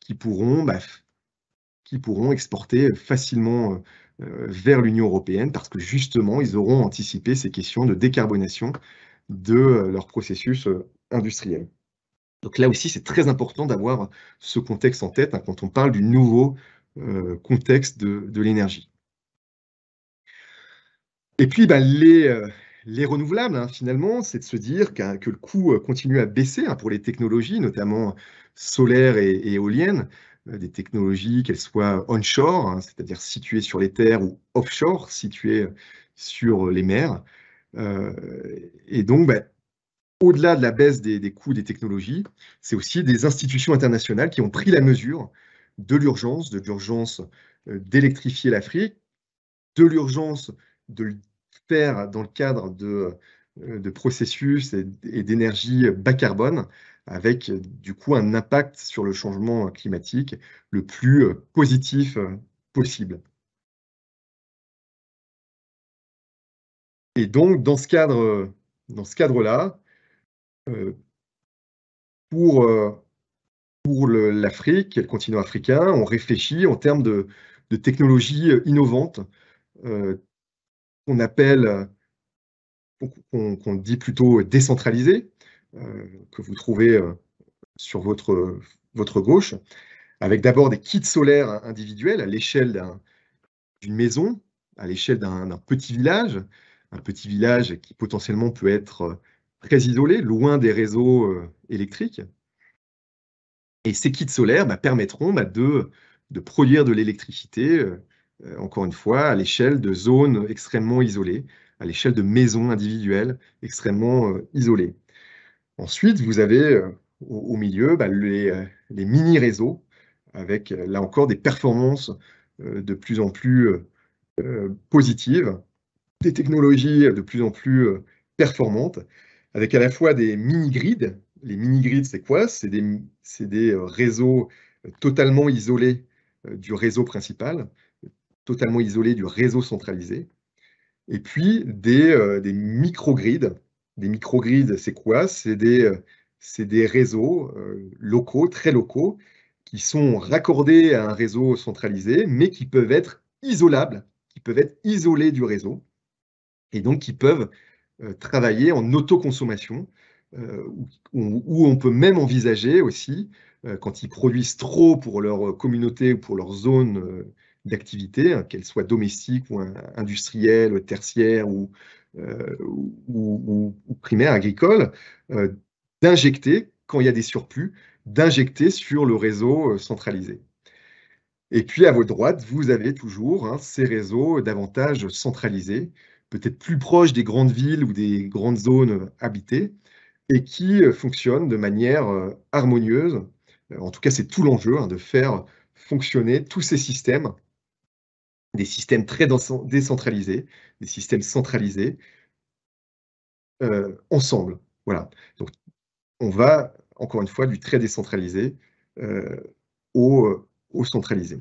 qui pourront, bah, qui pourront exporter facilement vers l'Union européenne parce que justement, ils auront anticipé ces questions de décarbonation de euh, leur processus euh, industriel. Donc là aussi, c'est très important d'avoir ce contexte en tête hein, quand on parle du nouveau euh, contexte de, l'énergie. Et puis, bah, les, renouvelables, hein, finalement, c'est de se dire que le coût continue à baisser hein, pour les technologies, notamment solaires et, éoliennes, des technologies qu'elles soient onshore, c'est-à-dire situées sur les terres, ou offshore, situées sur les mers. Euh, et donc, ben, au-delà de la baisse des, coûts des technologies, c'est aussi des institutions internationales qui ont pris la mesure de l'urgence, de l'urgence euh, d'électrifier l'Afrique, de l'urgence de le faire dans le cadre de, euh, processus et d'énergie bas carbone, avec du coup un impact sur le changement climatique le plus positif possible. Et donc, dans ce cadre, dans ce cadre-là, euh, pour, euh, pour l'Afrique et le continent africain, on réfléchit en termes de, technologies euh, innovantes qu'on appelle, qu'on dit plutôt décentralisées, que vous trouvez sur votre, votre gauche, avec d'abord des kits solaires individuels à l'échelle d'une maison, à l'échelle d'un petit village, un petit village qui potentiellement peut être euh, très isolé, loin des réseaux euh, électriques. Et ces kits solaires bah, permettront bah, de, produire de l'électricité, euh, encore une fois, à l'échelle de zones extrêmement isolées, à l'échelle de maisons individuelles extrêmement isolées. Ensuite, vous avez au, milieu bah, les mini-réseaux, avec là encore des performances de plus en plus positives, des technologies de plus en plus euh, performantes, avec à la fois des mini-grids. Les mini-grids, c'est quoi C'est des, euh, réseaux euh, totalement isolés du réseau principal, totalement isolés du réseau centralisé. Et puis des, micro-grids. Des micro-grids, c'est quoi C'est des, réseaux locaux, très locaux, qui sont raccordés à un réseau centralisé, mais qui peuvent être isolables, qui peuvent être isolés du réseau et donc qui peuvent euh, travailler en autoconsommation, euh, où, on peut même envisager aussi, euh, quand ils produisent trop pour leur communauté ou pour leur zone d'activité, hein, qu'elle soit domestique ou industrielle, tertiaire ou, euh, ou, primaire, agricole, d'injecter, quand il y a des surplus, d'injecter sur le réseau centralisé. Et puis à votre droite, vous avez toujours hein, ces réseaux davantage centralisés, peut-être plus proche des grandes villes ou des grandes zones euh, habitées, et qui euh, fonctionnent de manière euh, harmonieuse. En tout cas, c'est tout l'enjeu hein, de faire fonctionner tous ces systèmes, des systèmes très décentralisés, des systèmes centralisés, ensemble. Voilà. Donc, on va, encore une fois, du très décentralisé au, au centralisé.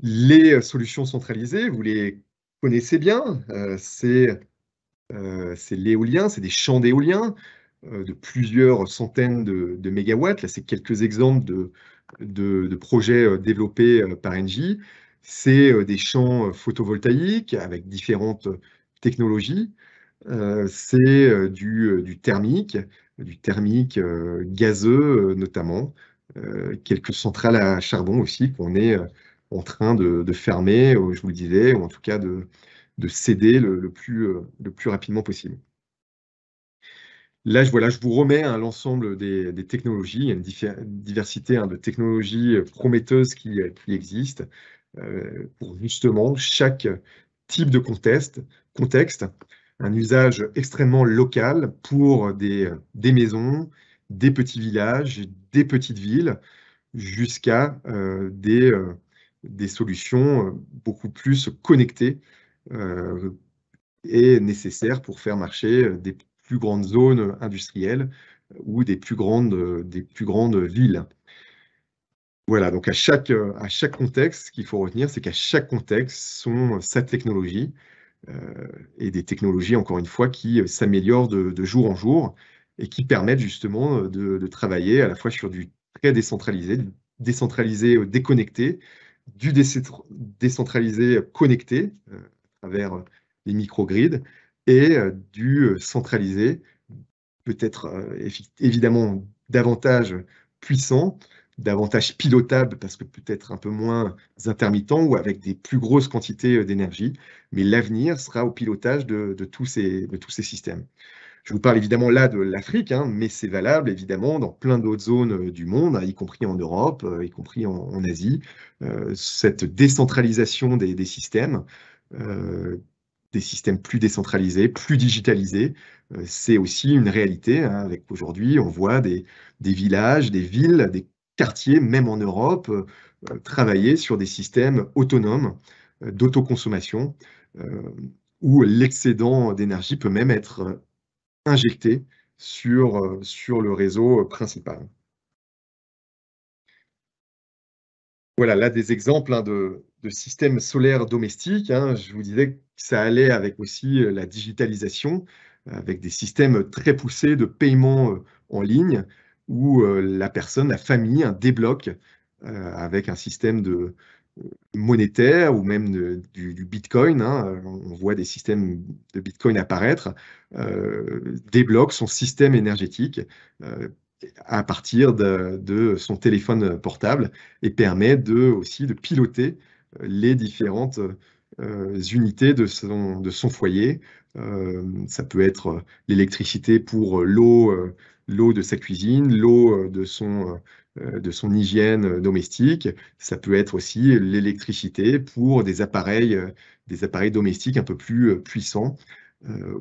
Les solutions centralisées, vous les connaissez bien, euh, euh, c'est l'éolien, c'est des champs d'éolien euh, de plusieurs centaines de, mégawatts. Là, c'est quelques exemples de, de, projets développés par Engie. C'est des champs photovoltaïques avec différentes technologies. c'est du, du, thermique, du thermique gazeux notamment, quelques centrales à charbon aussi qu'on est en train de, fermer, euh, je vous le disais, ou en tout cas de, céder euh, le, plus, rapidement possible. Là, je, vous remets à hein, l'ensemble des, technologies. Il une diversité hein, de technologies euh, prometteuses qui, existent pour justement chaque type de contexte, un usage extrêmement local pour des, maisons, des petits villages, des petites villes, jusqu'à des, des solutions euh, beaucoup plus connectées euh, et nécessaires pour faire marcher euh, des plus grandes zones industrielles ou des plus grandes, des plus grandes villes. Voilà, donc à chaque, à chaque contexte, ce qu'il faut retenir, c'est qu'à chaque contexte sont sa technologie et des technologies, encore une fois, qui s'améliorent de, jour en jour et qui permettent justement de, de, travailler à la fois sur du très décentralisé, décentralisé, déconnecté, du décentralisé euh, connecté euh, à travers euh, les microgrids et du centralisé, peut-être évidemment davantage puissant, davantage pilotable parce que peut-être un peu moins intermittent ou avec des plus grosses quantités d'énergie. Mais l'avenir sera au pilotage tous, de tous ces systèmes. Je vous parle évidemment là de l'Afrique, hein, mais c'est valable évidemment dans plein d'autres zones euh, du monde, hein, y compris en Europe, euh, y compris en, Asie. Euh, cette décentralisation des, systèmes, des systèmes plus décentralisés, plus digitalisés, c'est aussi une réalité. Hein, aujourd'hui, on voit des, des, villages, des villes, des quartiers, même en Europe, travailler sur des systèmes autonomes d'autoconsommation où l'excédent d'énergie peut même être injectés sur, euh, sur le réseau euh, principal. Voilà, là, des exemples hein, de, systèmes solaires domestiques. Hein. Je vous disais que ça allait avec aussi euh, la digitalisation, avec des systèmes très poussés de paiement en ligne, où la personne, la famille, hein, débloque avec un système de, monétaire ou même du, Bitcoin. Hein. on voit des systèmes de Bitcoin apparaître, euh, débloque son système énergétique euh, à partir de, son téléphone portable et permet de, aussi de piloter euh, les différentes unités de son, de son foyer. ça peut être l'électricité pour l'eau l'eau de sa cuisine, l'eau de son euh, de son hygiène euh, domestique. Ça peut être aussi l'électricité pour des appareils, euh, des appareils domestiques un peu plus puissants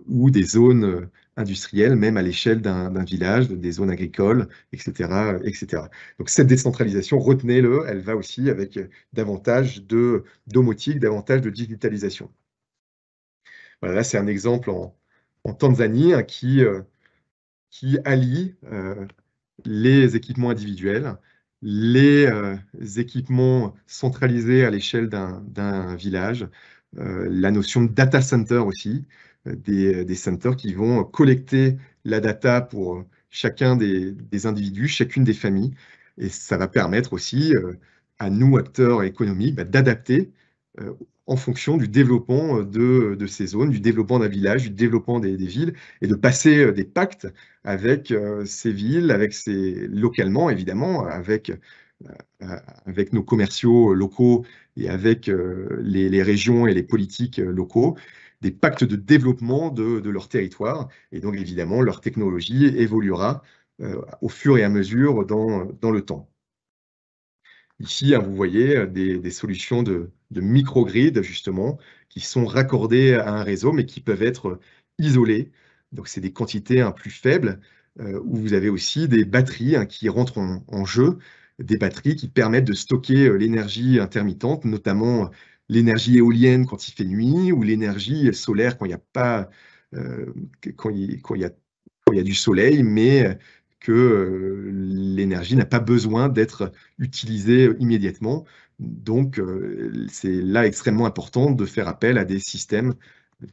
ou des zones industrielles, même à l'échelle d'un village, des zones agricoles, etc., etc. Donc cette décentralisation, retenez-le, elle va aussi avec davantage de domotique, davantage de digitalisation. Voilà, c'est un exemple en, Tanzanie hein, qui, qui allie les équipements individuels, les euh, équipements centralisés à l'échelle d'un village, euh, la notion de data center aussi, euh, des, centers qui vont collecter la data pour chacun des, individus, chacune des familles. Et ça va permettre aussi à nous, acteurs économiques, bah, d'adapter en fonction du développement euh, euh, de, ces zones, du développement d'un village, du développement des, villes, et de passer euh, des pactes avec ces villes, avec ces localement évidemment, avec avec nos commerciaux locaux et avec les, régions et les politiques locaux, des pactes de développement de, leur territoire. Et donc, évidemment, leur technologie évoluera au fur et à mesure dans le temps. Ici, vous voyez euh, des, solutions de, de justement, qui sont raccordées à un réseau, mais qui peuvent être euh, isolées. Donc, c'est des quantités un hein, plus faibles, euh, où vous avez aussi des batteries hein, qui rentrent en, jeu, des batteries qui permettent de stocker l'énergie intermittente, notamment l'énergie éolienne quand il fait nuit, ou l'énergie solaire quand il n'y a pas... a quand il y a du soleil, mais que euh, l'énergie n'a pas besoin d'être utilisée euh, immédiatement. Donc, euh, c'est là extrêmement important de faire appel à des systèmes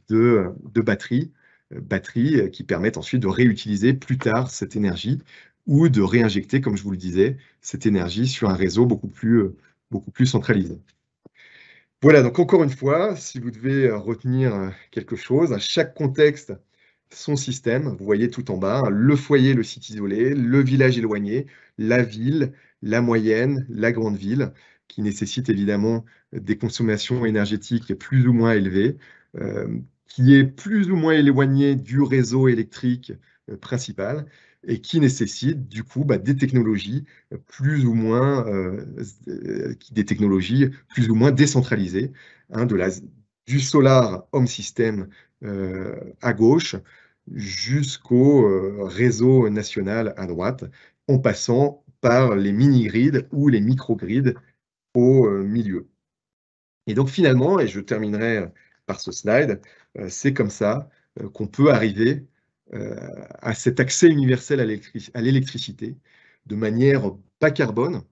de, batteries, batteries qui permettent ensuite de réutiliser plus tard cette énergie ou de réinjecter, comme je vous le disais, cette énergie sur un réseau beaucoup plus, beaucoup plus centralisé. Voilà, donc encore une fois, si vous devez retenir quelque chose, à chaque contexte son système. Vous voyez tout en bas, hein, le foyer, le site isolé, le village éloigné, la ville, la moyenne, la grande ville, qui nécessite évidemment des consommations énergétiques plus ou moins élevées, euh, qui est plus ou moins éloigné du réseau électrique euh, principal et qui nécessite du coup bah, des technologies plus ou moins euh, des technologies plus ou moins décentralisées, hein, de la du Solar Home System euh, à gauche jusqu'au euh, réseau national à droite, en passant par les mini-grids ou les micro-grids au euh, milieu. Et donc finalement, et je terminerai par ce slide, c'est comme ça qu'on peut arriver à cet accès universel à l'électricité de manière pas carbone.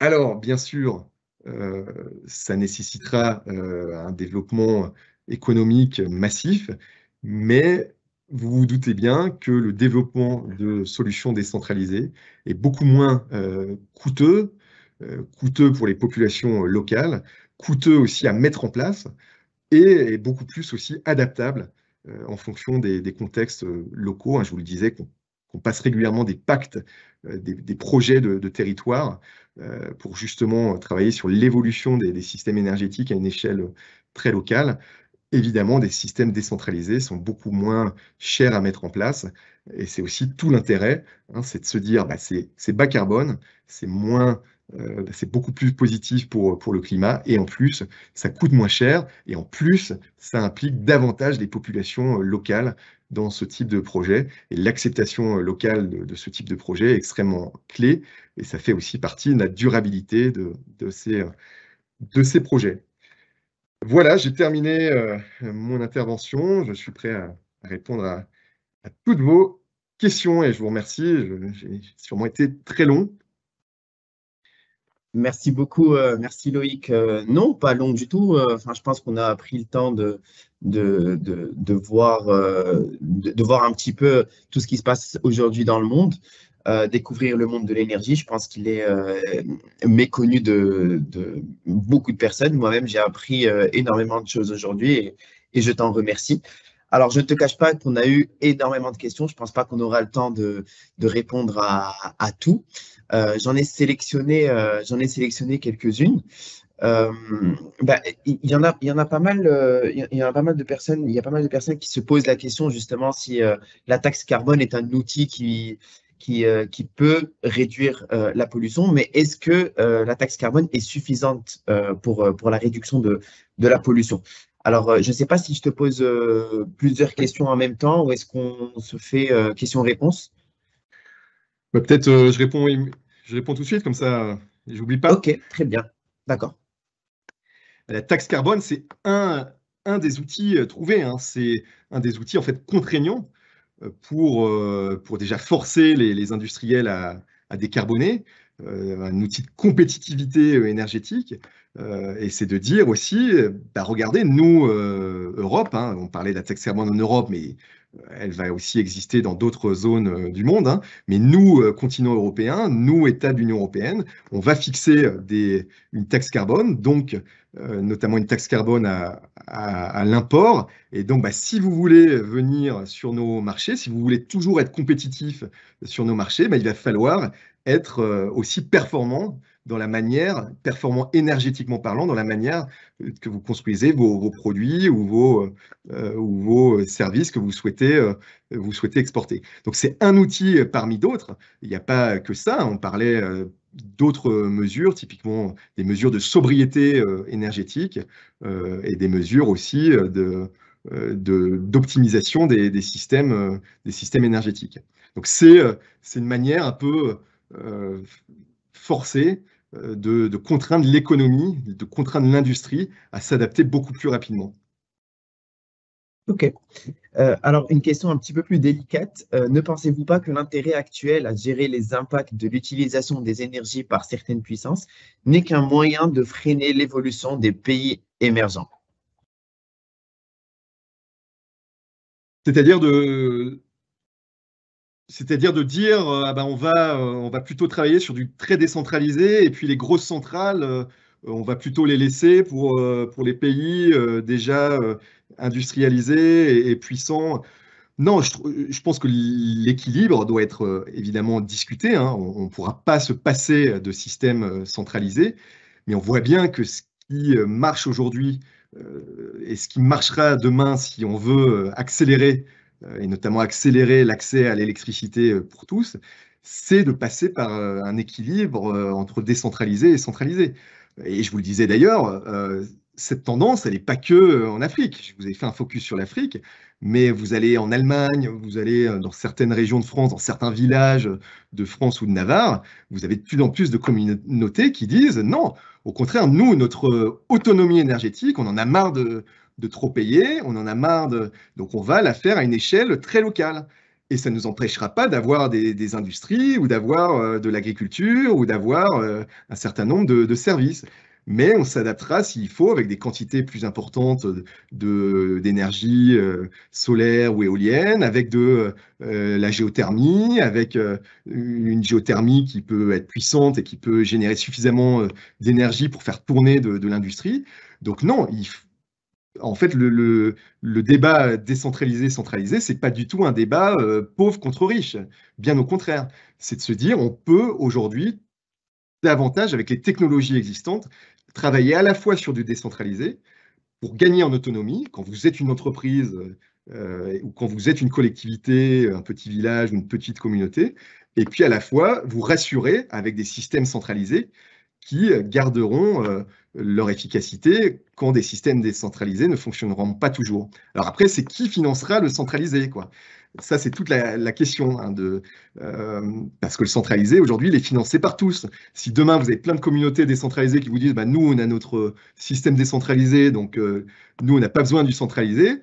Alors, bien sûr, euh, ça nécessitera euh, un développement économique massif, mais vous vous doutez bien que le développement de solutions décentralisées est beaucoup moins euh, coûteux, coûteux pour les populations locales, coûteux aussi à mettre en place et beaucoup plus aussi adaptable en fonction des, contextes locaux. Hein, je vous le disais, on passe régulièrement des pactes, euh, des, projets de, territoire euh, pour justement travailler sur l'évolution des, systèmes énergétiques à une échelle très locale. Évidemment, des systèmes décentralisés sont beaucoup moins chers à mettre en place. Et c'est aussi tout l'intérêt, hein, c'est de se dire, bah, c'est bas carbone, c'est moins euh, c'est beaucoup plus positif pour, le climat et en plus, ça coûte moins cher et en plus, ça implique davantage les populations euh, locales dans ce type de projet. Et l'acceptation euh, locale de, ce type de projet est extrêmement clé et ça fait aussi partie de la durabilité de, de, ces, projets. Voilà, j'ai terminé mon intervention. Je suis prêt à répondre à, à toutes vos questions et je vous remercie. J'ai sûrement été très long. Merci beaucoup, euh, merci Loïc. Euh, non, pas long du tout. Euh, enfin, je pense qu'on a pris le temps de, de, voir, de, voir un petit peu tout ce qui se passe aujourd'hui dans le monde, découvrir le monde de l'énergie. Je pense qu'il est méconnu de, beaucoup de personnes. Moi-même, j'ai appris énormément de choses aujourd'hui et, je t'en remercie. Alors, je ne te cache pas qu'on a eu énormément de questions. Je ne pense pas qu'on aura le temps de, répondre à, tout. Euh, euh, j'en ai sélectionné, quelques-unes. Euh, bah, il y, en a, pas mal, il y a pas mal de personnes, qui se posent la question justement si la taxe carbone est un outil qui peut réduire la pollution, mais est-ce que la taxe carbone est suffisante pour, la réduction de la pollution alors, euh, je ne sais pas si je te pose euh, plusieurs questions en même temps ou est-ce qu'on se fait euh, question-réponse bah, Peut-être je, réponds, tout de suite, comme ça, j'oublie pas. Ok, très bien. D'accord. La taxe carbone, c'est un, des outils trouvés. Hein. C'est un des outils en fait contraignants pour, déjà forcer les, industriels à décarboner, un outil de compétitivité énergétique. Euh, et c'est de dire aussi, bah, regardez, nous, euh, Europe, hein, on parlait de la taxe carbone en Europe, mais euh, elle va aussi exister dans d'autres zones du monde, hein. mais nous, continent européen, nous, États de l'Union européenne, on va fixer des, une taxe carbone, donc notamment une taxe carbone à, l'import. Et donc, bah, si vous voulez venir sur nos marchés, si vous voulez toujours être compétitif sur nos marchés, bah, il va falloir être aussi performant dans la manière, performant énergétiquement parlant, dans la manière euh, que vous construisez vos, produits ou vos, euh, euh, vos services que vous souhaitez, vous souhaitez exporter. Donc c'est un outil parmi d'autres. Il n'y a pas que ça. On parlait d'autres mesures, typiquement des mesures de sobriété énergétique et des mesures aussi de d'optimisation des, des, systèmes, des systèmes énergétiques. Donc c'est une manière un peu forcée euh, de, contraindre l'économie, de contraindre l'industrie à s'adapter beaucoup plus rapidement. Ok. Euh, alors, une question un petit peu plus délicate. Euh, ne pensez-vous pas que l'intérêt actuel à gérer les impacts de l'utilisation des énergies par certaines puissances n'est qu'un moyen de freiner l'évolution des pays émergents C'est-à-dire de, c'est-à-dire de dire, euh, ah ben, euh, on, va, plutôt travailler sur du très décentralisé, et puis les grosses centrales, euh, on va plutôt les laisser pour, les pays déjà industrialisés et, puissants. Non, je, pense que l'équilibre doit être évidemment discuté. Hein. On ne pourra pas se passer de système centralisé, mais on voit bien que ce qui marche aujourd'hui et ce qui marchera demain si on veut accélérer euh, et notamment accélérer l'accès à l'électricité euh, pour tous, c'est de passer par euh, un équilibre entre décentralisé et centralisé. Et je vous le disais d'ailleurs, cette tendance, elle n'est pas que en Afrique. Je vous ai fait un focus sur l'Afrique, mais vous allez en Allemagne, vous allez dans certaines régions de France, dans certains villages de France ou de Navarre, vous avez de plus en plus de communautés qui disent non, au contraire, nous, notre autonomie énergétique, on en a marre de, de trop payer, on en a marre Donc on va la faire à une échelle très locale. Et ça ne nous empêchera pas d'avoir des, industries ou d'avoir euh, de l'agriculture ou d'avoir euh, un certain nombre de, services. Mais on s'adaptera s'il faut avec des quantités plus importantes d'énergie euh, solaire ou éolienne, avec de la géothermie, avec une géothermie qui peut être puissante et qui peut générer suffisamment d'énergie pour faire tourner de, de l'industrie. Donc non, il faut en fait, le, débat décentralisé-centralisé, c'est pas du tout un débat euh, pauvre contre riche. Bien au contraire, c'est de se dire on peut aujourd'hui davantage, avec les technologies existantes, travailler à la fois sur du décentralisé pour gagner en autonomie. Quand vous êtes une entreprise euh, ou quand vous êtes une collectivité, un petit village, une petite communauté, et puis à la fois vous rassurer avec des systèmes centralisés qui garderont euh, leur efficacité quand des systèmes décentralisés ne fonctionneront pas toujours. Alors après, c'est qui financera le centralisé quoi Ça, c'est toute la, question. Hein, de, euh, parce que le centralisé, aujourd'hui, il est financé par tous. Si demain, vous avez plein de communautés décentralisées qui vous disent bah, Nous, on a notre système décentralisé, donc euh, nous, on n'a pas besoin du centralisé »,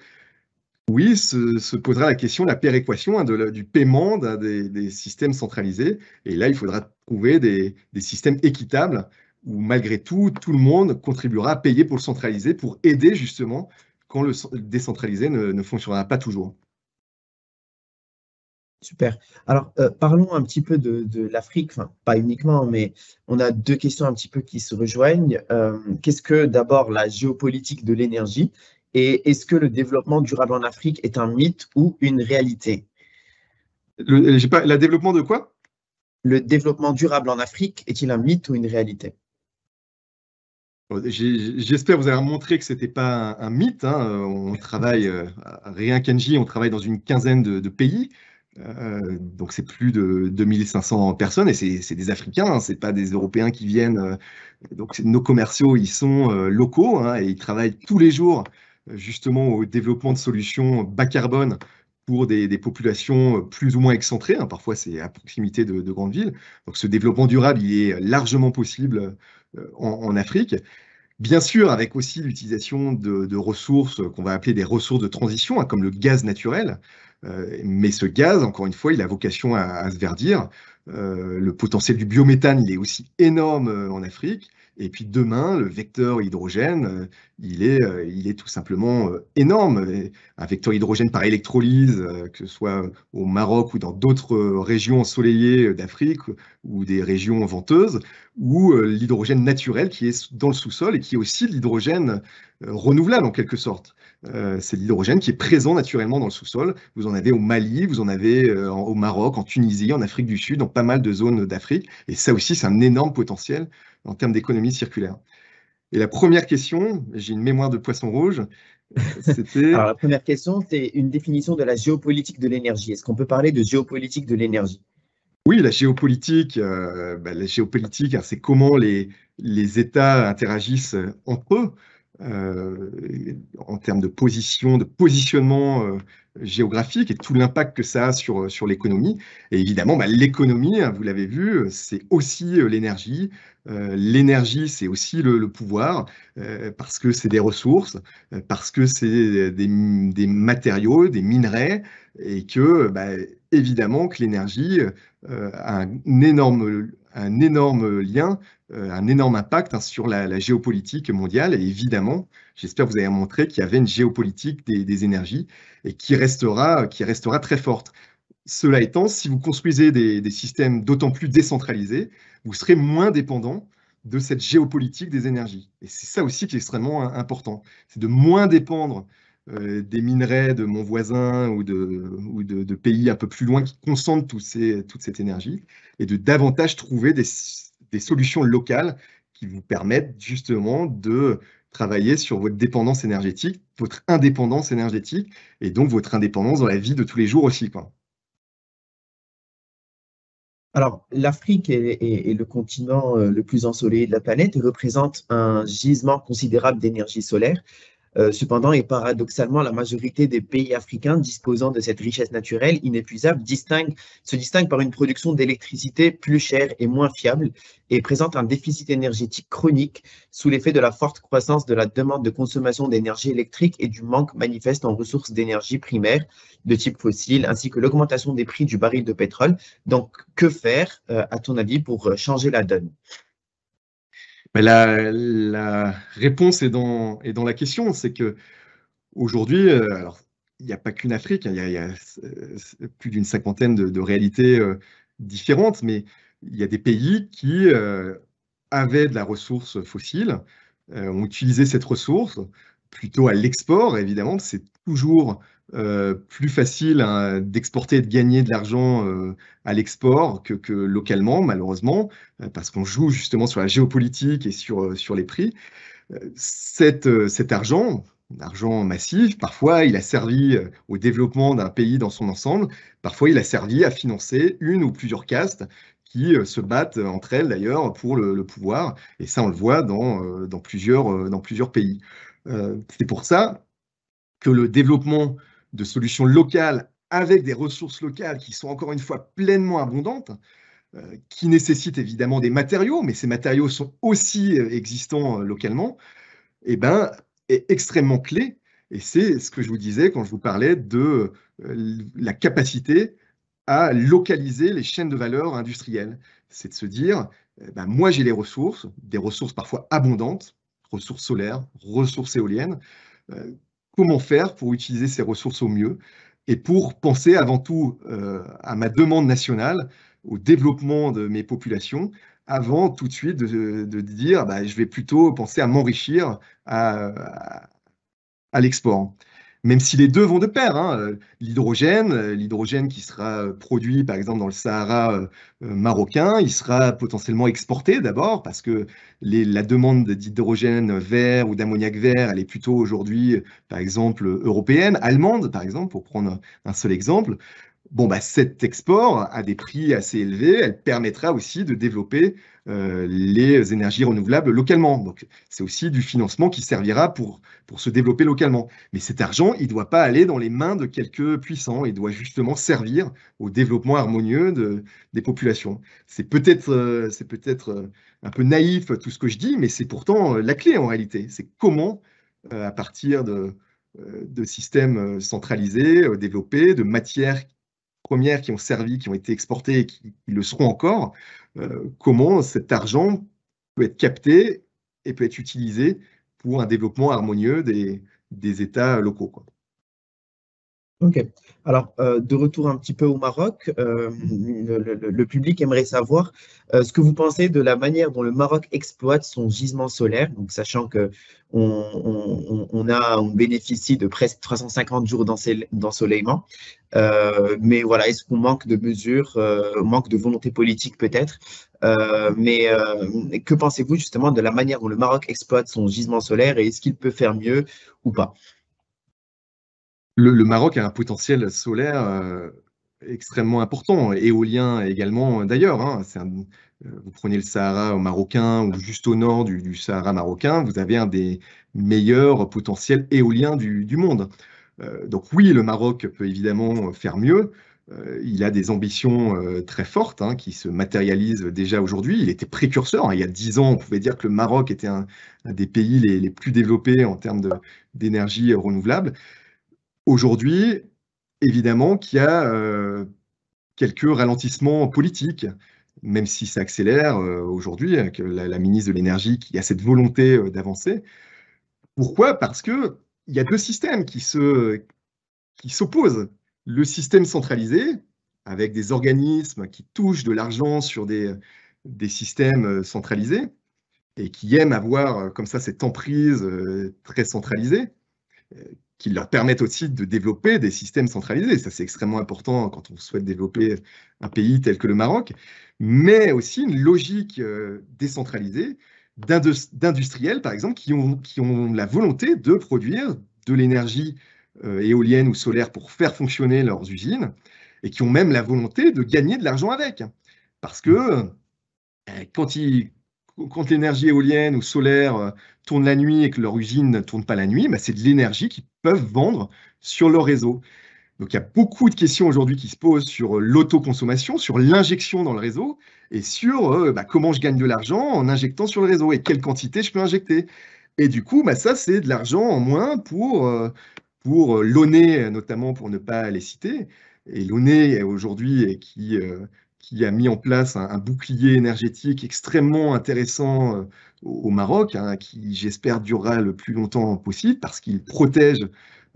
oui, se, posera la question la péréquation hein, du paiement des, systèmes centralisés. Et là, il faudra trouver des, systèmes équitables où, malgré tout, tout le monde contribuera à payer pour le centraliser, pour aider justement quand le décentralisé ne, fonctionnera pas toujours. Super. Alors, euh, parlons un petit peu de, l'Afrique, pas uniquement, mais on a deux questions un petit peu qui se rejoignent. Euh, qu'est-ce que d'abord la géopolitique de l'énergie et est-ce que le développement durable en Afrique est un mythe ou une réalité le, euh, pas, développement de quoi Le développement durable en Afrique est-il un mythe ou une réalité J'espère vous avoir montré que ce n'était pas un, mythe. Hein. On travaille, euh, Rien Kenji, on travaille dans une quinzaine de, pays. Euh, donc c'est plus de 2500 personnes et c'est, des Africains, hein. c'est pas des Européens qui viennent. donc nos commerciaux, ils sont locaux hein, et ils travaillent tous les jours justement au développement de solutions bas carbone pour des, populations plus ou moins excentrées. Hein. parfois, c'est à proximité de, grandes villes. Donc, ce développement durable, il est largement possible euh, en, Afrique. Bien sûr, avec aussi l'utilisation de, ressources qu'on va appeler des ressources de transition, hein, comme le gaz naturel. Euh, mais ce gaz, encore une fois, il a vocation à, se verdir. Euh, le potentiel du biométhane, il est aussi énorme en Afrique. Et puis demain, le vecteur hydrogène, euh, il est, euh, il est tout simplement euh, énorme. Un vecteur hydrogène par électrolyse, que ce soit au Maroc ou dans d'autres régions ensoleillées d'Afrique ou des régions venteuses, ou l'hydrogène naturel qui est dans le sous-sol et qui est aussi l'hydrogène renouvelable en quelque sorte. Euh, c'est l'hydrogène qui est présent naturellement dans le sous-sol. Vous en avez au Mali, vous en avez euh, au Maroc, en Tunisie, en Afrique du Sud, dans pas mal de zones d'Afrique. Et ça aussi, c'est un énorme potentiel en termes d'économie circulaire. Et la première question, j'ai une mémoire de poisson rouge. Euh, c'était. (laughs) la première question, c'est une définition de la géopolitique de l'énergie. Est-ce qu'on peut parler de géopolitique de l'énergie oui, la géopolitique, bah, la géopolitique, hein, c'est comment les États interagissent entre eux. Euh, en termes de position, de positionnement euh, géographique et tout l'impact que ça a sur, euh, sur l'économie. Et évidemment, bah, l'économie, hein, vous l'avez vu, c'est aussi l'énergie. l'énergie, c'est aussi le, pouvoir, parce que c'est des ressources, parce que c'est des, matériaux, des minerais, et que bah, évidemment que l'énergie a un énorme un énorme lien, euh, un énorme impact hein, sur la, géopolitique mondiale. Et évidemment, j'espère que vous avez montré qu'il y avait une géopolitique des, énergies et qui restera, qui restera très forte. Cela étant, si vous construisez des systèmes d'autant plus décentralisés, vous serez moins dépendant de cette géopolitique des énergies. Et c'est ça aussi qui est extrêmement hein, important, c'est de moins dépendre euh, des minerais de mon voisin ou de, ou de, pays un peu plus loin qui concentrent toute cette énergie et de davantage trouver des, solutions locales qui vous permettent justement de travailler sur votre dépendance énergétique, votre indépendance énergétique et donc votre indépendance dans la vie de tous les jours aussi. Alors, l'Afrique est, est, le continent euh, le plus ensoleillé de la planète et représente un gisement considérable d'énergie solaire euh, cependant, et paradoxalement, la majorité des pays africains disposant de cette richesse naturelle inépuisable se distingue par une production d'électricité plus chère et moins fiable et présente un déficit énergétique chronique sous l'effet de la forte croissance de la demande de consommation d'énergie électrique et du manque manifeste en ressources d'énergie primaire de type fossile, ainsi que l'augmentation des prix du baril de pétrole. Donc, que faire, euh, à ton avis, pour euh, changer la donne la, réponse est dans, la question, c'est que aujourd'hui, euh, alors il n'y a pas qu'une Afrique, hein, il y a, euh, plus d'une cinquantaine de, réalités euh, différentes, mais il y a des pays qui avaient de la ressource fossile, ont utilisé cette ressource plutôt à l'export, évidemment, c'est toujours euh, plus facile hein, d'exporter et de gagner de l'argent euh, à l'export que, localement, malheureusement, euh, parce qu'on joue justement sur la géopolitique et sur, sur les prix. cet argent, l'argent massif, parfois il a servi au développement d'un pays dans son ensemble, parfois il a servi à financer une ou plusieurs castes qui se battent entre elles d'ailleurs pour le, pouvoir, et ça on le voit dans, dans plusieurs, dans plusieurs pays. C'est pour ça que le développement de solutions locales avec des ressources locales qui sont encore une fois pleinement abondantes, euh, qui nécessitent évidemment des matériaux, mais ces matériaux sont aussi euh, existants euh, localement, et eh ben, est extrêmement clé. Et c'est ce que je vous disais quand je vous parlais de la capacité à localiser les chaînes de valeur industrielles. C'est de se dire, eh ben, moi j'ai les ressources, des ressources parfois abondantes, ressources solaires, ressources éoliennes comment faire pour utiliser ces ressources au mieux et pour penser avant tout euh, à ma demande nationale, au développement de mes populations, avant tout de suite de, dire bah, je vais plutôt penser à m'enrichir à l'export même si les deux vont de pair. Hein, euh, l'hydrogène, euh, l'hydrogène qui sera euh, produit par exemple dans le Sahara marocain, il sera potentiellement exporté d'abord parce que la demande d'hydrogène vert ou d'ammoniac vert, elle est plutôt aujourd'hui par exemple européenne, allemande par exemple, pour prendre un seul exemple. Bon, bah, cet export à des prix assez élevés, elle permettra aussi de développer euh, les énergies renouvelables localement. Donc, c'est aussi du financement qui servira pour, pour se développer localement. Mais cet argent, il ne doit pas aller dans les mains de quelques puissants. Il doit justement servir au développement harmonieux des populations. C'est peut-être euh, peut euh, un peu naïf tout ce que je dis, mais c'est pourtant la clé en réalité. C'est comment, à partir de, de systèmes centralisés, développés, de matières premières qui ont servi, qui ont été exportées et qui, le seront encore, euh, comment cet argent peut être capté et peut être utilisé pour un développement harmonieux des, des États locaux. Ok. Alors, euh, de retour un petit peu au Maroc, euh, le, public aimerait savoir euh, ce que vous pensez de la manière dont le Maroc exploite son gisement solaire, donc sachant que on, bénéficie de presque 350 jours d'ensoleillement. mais voilà, est-ce qu'on manque de mesures, manque de volonté politique peut-être mais que pensez-vous justement de la manière dont le Maroc exploite son gisement solaire et est-ce qu'il peut faire mieux ou pas le, Maroc a un potentiel solaire euh, extrêmement important, éolien également d'ailleurs. Hein. Euh, vous prenez le Sahara marocain ou juste au nord du, Sahara marocain, vous avez un des meilleurs potentiels éoliens du, monde. Euh, donc oui, le Maroc peut évidemment faire mieux. il a des ambitions très fortes hein, qui se matérialisent déjà aujourd'hui. Il était précurseur. Hein. Il y a dix ans, on pouvait dire que le Maroc était un, des pays les, les, plus développés en termes d'énergie renouvelable. Aujourd'hui, évidemment qu'il y a euh, quelques ralentissements politiques, même si ça accélère euh, aujourd'hui hein, avec la, ministre de l'énergie qui a cette volonté euh, d'avancer. Pourquoi Parce que il y a deux systèmes qui se qui s'opposent. Le système centralisé, avec des organismes qui touchent de l'argent sur des, des systèmes centralisés et qui aiment avoir comme ça cette emprise très centralisée, qui leur permettent aussi de développer des systèmes centralisés. Ça, c'est extrêmement important quand on souhaite développer un pays tel que le Maroc, mais aussi une logique euh, décentralisée d'industriels, par exemple, qui ont, qui ont la volonté de produire de l'énergie euh, éolienne ou solaire pour faire fonctionner leurs usines, et qui ont même la volonté de gagner de l'argent avec. Parce que euh, quand ils, quand l'énergie éolienne ou solaire tourne la nuit et que leur usine ne tourne pas la nuit, bah, c'est de l'énergie qui peuvent vendre sur leur réseau. Donc il y a beaucoup de questions aujourd'hui qui se posent sur euh, l'autoconsommation, sur l'injection dans le réseau et sur euh, bah, comment je gagne de l'argent en injectant sur le réseau et quelle quantité je peux injecter. Et du coup, bah, ça, c'est de l'argent en moins pour, euh, pour l'ONE, notamment pour ne pas les citer. Et l'ONE aujourd'hui, qui qui a mis en place un, bouclier énergétique extrêmement intéressant euh, au, Maroc, hein, qui j'espère durera le plus longtemps possible parce qu'il protège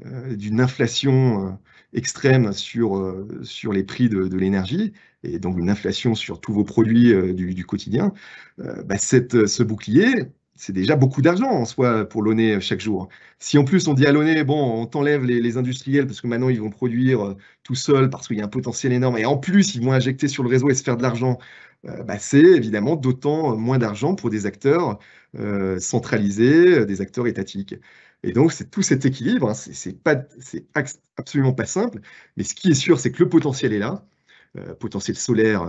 euh, d'une inflation euh, extrême sur, sur les prix de, l'énergie et donc une inflation sur tous vos produits du, quotidien. Bah, cette, ce bouclier, c'est déjà beaucoup d'argent en soi pour l'ONE chaque jour. Si en plus on dit à l'ONE, bon, on t'enlève les, industriels parce que maintenant ils vont produire euh, tout seuls parce qu'il y a un potentiel énorme et en plus ils vont injecter sur le réseau et se faire de l'argent, euh, bah, c'est évidemment d'autant moins d'argent pour des acteurs euh, centralisés, des acteurs étatiques. Et donc, c'est tout cet équilibre, hein, c'est absolument pas simple, mais ce qui est sûr, c'est que le potentiel est là, potentiel solaire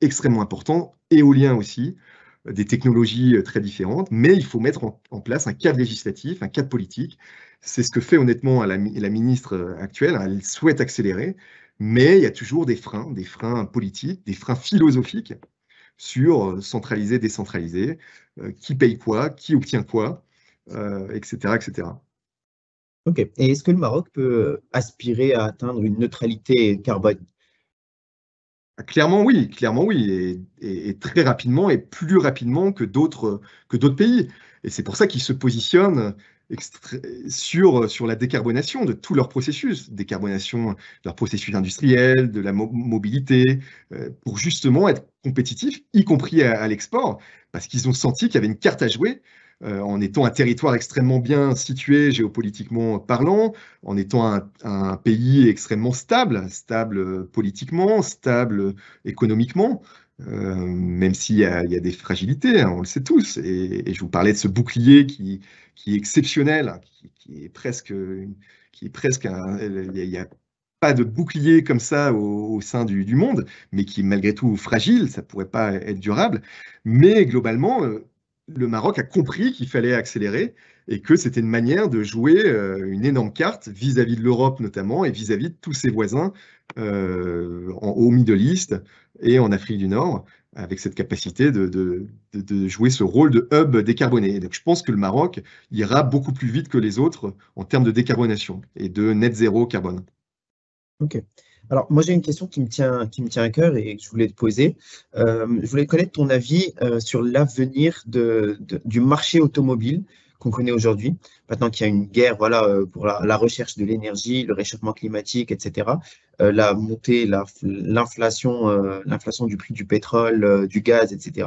extrêmement important, éolien aussi des technologies euh, très différentes, mais il faut mettre en, place un cadre législatif, un cadre politique. C'est ce que fait honnêtement la, ministre euh, actuelle. Hein. Elle souhaite accélérer, mais il y a toujours des freins, des freins politiques, des freins philosophiques sur euh, centraliser, décentraliser, qui paye quoi, qui obtient quoi, etc., etc. Ok. Et est-ce que le Maroc peut aspirer à atteindre une neutralité carbone Clairement oui, clairement oui, et, très rapidement et plus rapidement que d'autres que d'autres pays. Et c'est pour ça qu'ils se positionnent sur, sur la décarbonation de tous leurs processus, décarbonation de leurs processus industriels, de la mobilité, euh, pour justement être compétitifs, y compris à l'export, parce qu'ils ont senti qu'il y avait une carte à jouer euh, en étant un territoire extrêmement bien situé géopolitiquement parlant, en étant un, pays extrêmement stable, stable euh, politiquement, stable euh, économiquement. même s'il y, y, a des fragilités, hein, on le sait tous. Et, je vous parlais de ce bouclier qui, est exceptionnel, hein, qui, est presque, qui est presque, il n'y a, pas de bouclier comme ça au, sein du, monde, mais qui est malgré tout fragile. Ça ne pourrait pas être durable. Mais globalement, le Maroc a compris qu'il fallait accélérer et que c'était une manière de jouer euh, une énorme carte vis-à-vis de l'Europe notamment et vis-à-vis de tous ses voisins euh, en, au Middle East et en Afrique du Nord avec cette capacité de, de, jouer ce rôle de hub décarboné. Donc je pense que le Maroc ira beaucoup plus vite que les autres en termes de décarbonation et de net zéro carbone. Ok. Alors, moi, j'ai une question qui me, tient, qui me tient à cœur et que je voulais te poser. Euh, je voulais connaître ton avis euh, sur l'avenir de, du marché automobile qu'on connaît aujourd'hui, maintenant qu'il y a une guerre voilà, euh, pour la, recherche de l'énergie, le réchauffement climatique, etc., la montée, l'inflation l'inflation du prix du pétrole, du gaz, etc.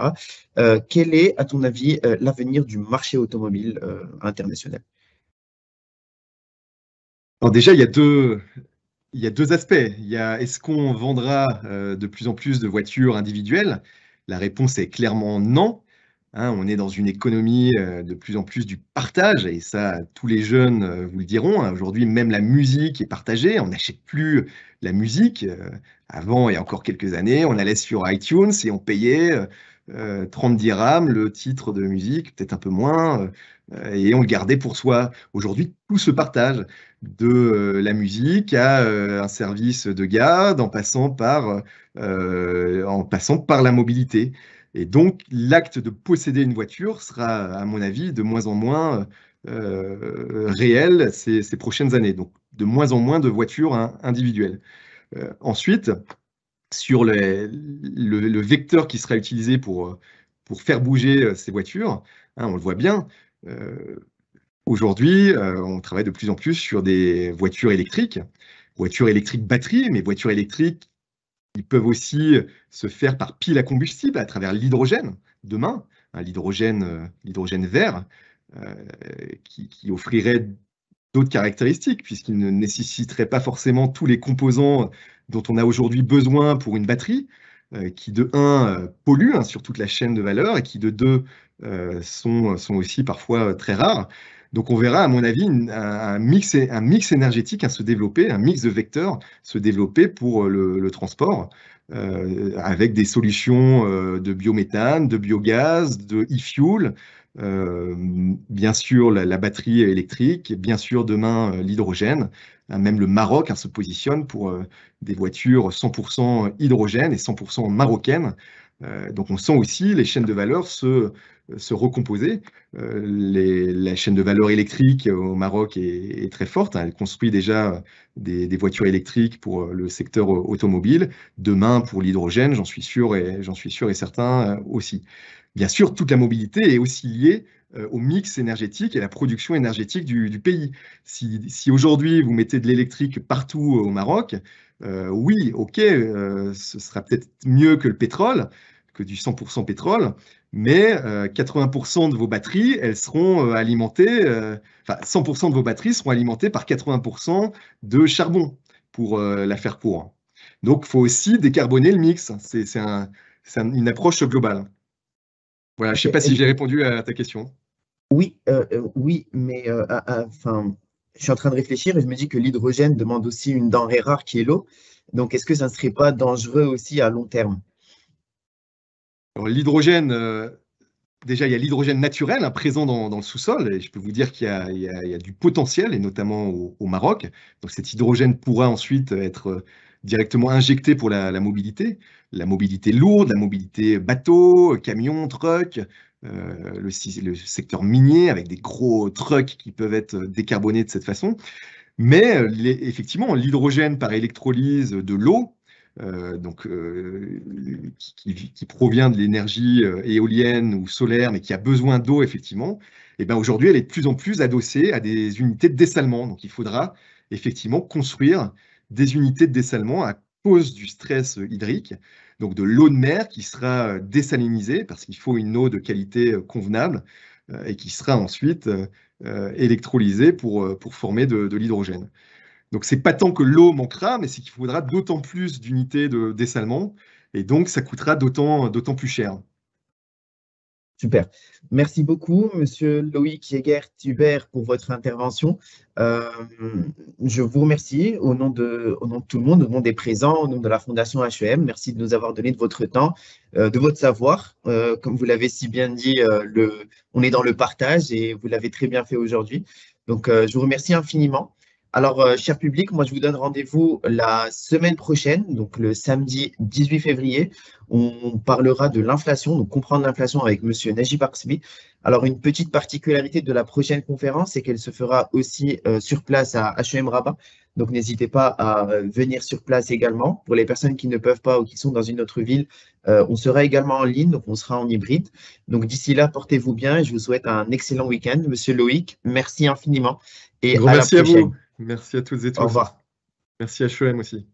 quel est, à ton avis, l'avenir du marché automobile international Alors déjà, il y a deux, il y a deux aspects. Il y a est-ce qu'on vendra euh, de plus en plus de voitures individuelles La réponse est clairement non. Hein. on est dans une économie euh, de plus en plus du partage, et ça, tous les jeunes euh, vous le diront. Hein. Aujourd'hui, même la musique est partagée. On n'achète plus la musique. avant, et encore quelques années, on allait sur iTunes et on payait 30 euh, dirhams, le titre de musique, peut-être un peu moins, euh, et on le gardait pour soi. Aujourd'hui, tout ce partage, de euh, la musique à un service de garde, en passant par, en passant par la mobilité. Et donc, l'acte de posséder une voiture sera, à mon avis, de moins en moins réel ces, prochaines années. Donc, de moins en moins de voitures hein, individuelles. ensuite, sur le, vecteur qui sera utilisé pour, euh, pour faire bouger euh, ces voitures. Hein, on le voit bien. Euh, aujourd'hui, on travaille de plus en plus sur des voitures électriques, voitures électriques batteries, mais voitures électriques ils peuvent aussi se faire par pile à combustible à travers l'hydrogène demain, hein, l'hydrogène, vert, qui, qui, offrirait d'autres caractéristiques, puisqu'il ne nécessiterait pas forcément tous les composants dont on a aujourd'hui besoin pour une batterie, euh, qui de 1 euh, polluent hein, sur toute la chaîne de valeur et qui de 2 euh, sont, sont aussi parfois très rares. Donc on verra, à mon avis, un, mix, un mix énergétique à hein, se développer, un mix de vecteurs se développer pour le, transport, avec des solutions de biométhane, de biogaz, de e-fuel, euh, bien sûr la, batterie électrique, bien sûr demain euh, l'hydrogène. Hein, même le Maroc hein, se positionne pour euh, des voitures 100% hydrogène et 100% marocaine donc on sent aussi les chaînes de valeur se, recomposer. la chaîne de valeur électrique au Maroc est, très forte. Hein. elle construit déjà des, voitures électriques pour le secteur automobile. Demain pour l'hydrogène, j'en suis sûr et j'en suis sûr et certain aussi. Bien sûr, toute la mobilité est aussi liée euh, au mix énergétique et à la production énergétique du, pays. Si, aujourd'hui vous mettez de l'électrique partout au Maroc, euh, oui, ok, euh, ce sera peut-être mieux que le pétrole, que du 100% pétrole, mais 80% de vos batteries, elles seront alimentées, enfin 100% de vos batteries seront alimentées par 80% de charbon pour la faire courir. Donc, il faut aussi décarboner le mix. C'est une approche globale je ne sais pas si j'ai répondu à ta question. Oui, euh, euh, oui, mais euh, ah, ah, enfin, je suis en train de réfléchir et je me dis que l'hydrogène demande aussi une denrée rare qui est l'eau. Donc, est-ce que ça ne serait pas dangereux aussi à long terme L'hydrogène, déjà, il y a l'hydrogène naturel hein, présent dans, le sous-sol. Et je peux vous dire qu'il y, a du potentiel, et notamment au, Maroc. Donc, cet hydrogène pourra ensuite être directement injectés pour la, mobilité, la mobilité lourde, la mobilité bateau, camion, truck, euh, le, le, secteur minier avec des gros trucks qui peuvent être décarbonés de cette façon. Mais euh, effectivement, l'hydrogène par électrolyse de l'eau, euh, donc, qui, provient de l'énergie éolienne ou solaire, mais qui a besoin d'eau, effectivement, et eh ben, aujourd'hui, elle est de plus en plus adossée à des unités de dessalement. Donc, il faudra effectivement construire des unités de dessalement à cause du stress euh, hydrique, donc de l'eau de mer qui sera euh, désalinisée parce qu'il faut une eau de qualité euh, convenable et qui sera ensuite électrolysée pour, former de, l'hydrogène. Donc c'est pas tant que l'eau manquera, mais c'est qu'il faudra d'autant plus d'unités de dessalement et donc ça coûtera d'autant plus cher. Super. Merci beaucoup, Monsieur Loïc Tubert, pour votre intervention. Euh, je vous remercie au nom, de, nom tout le monde, au nom des présents, au nom de la Fondation HEM. Merci de nous avoir donné de votre temps, euh, de votre savoir. Euh, comme vous l'avez si bien dit, le, on est dans le partage et vous l'avez très bien fait aujourd'hui. Donc, je vous remercie infiniment. Alors, euh, cher public, moi, je vous donne rendez-vous la semaine prochaine, donc le samedi 18 février. On parlera de l'inflation, donc comprendre l'inflation avec Monsieur Najib Arsbi. Alors, une petite particularité de la prochaine conférence, c'est qu'elle se fera aussi euh, sur place à HEM Rabat. Donc, n'hésitez pas à euh, venir sur place également. Pour les personnes qui ne peuvent pas ou qui sont dans une autre ville, on sera également en ligne, donc on sera en hybride. Donc, d'ici là, portez-vous bien et je vous souhaite un excellent week-end. Monsieur Loïc, merci infiniment et à À vous. Merci à toutes et tous. Au revoir. Merci à Shoem aussi.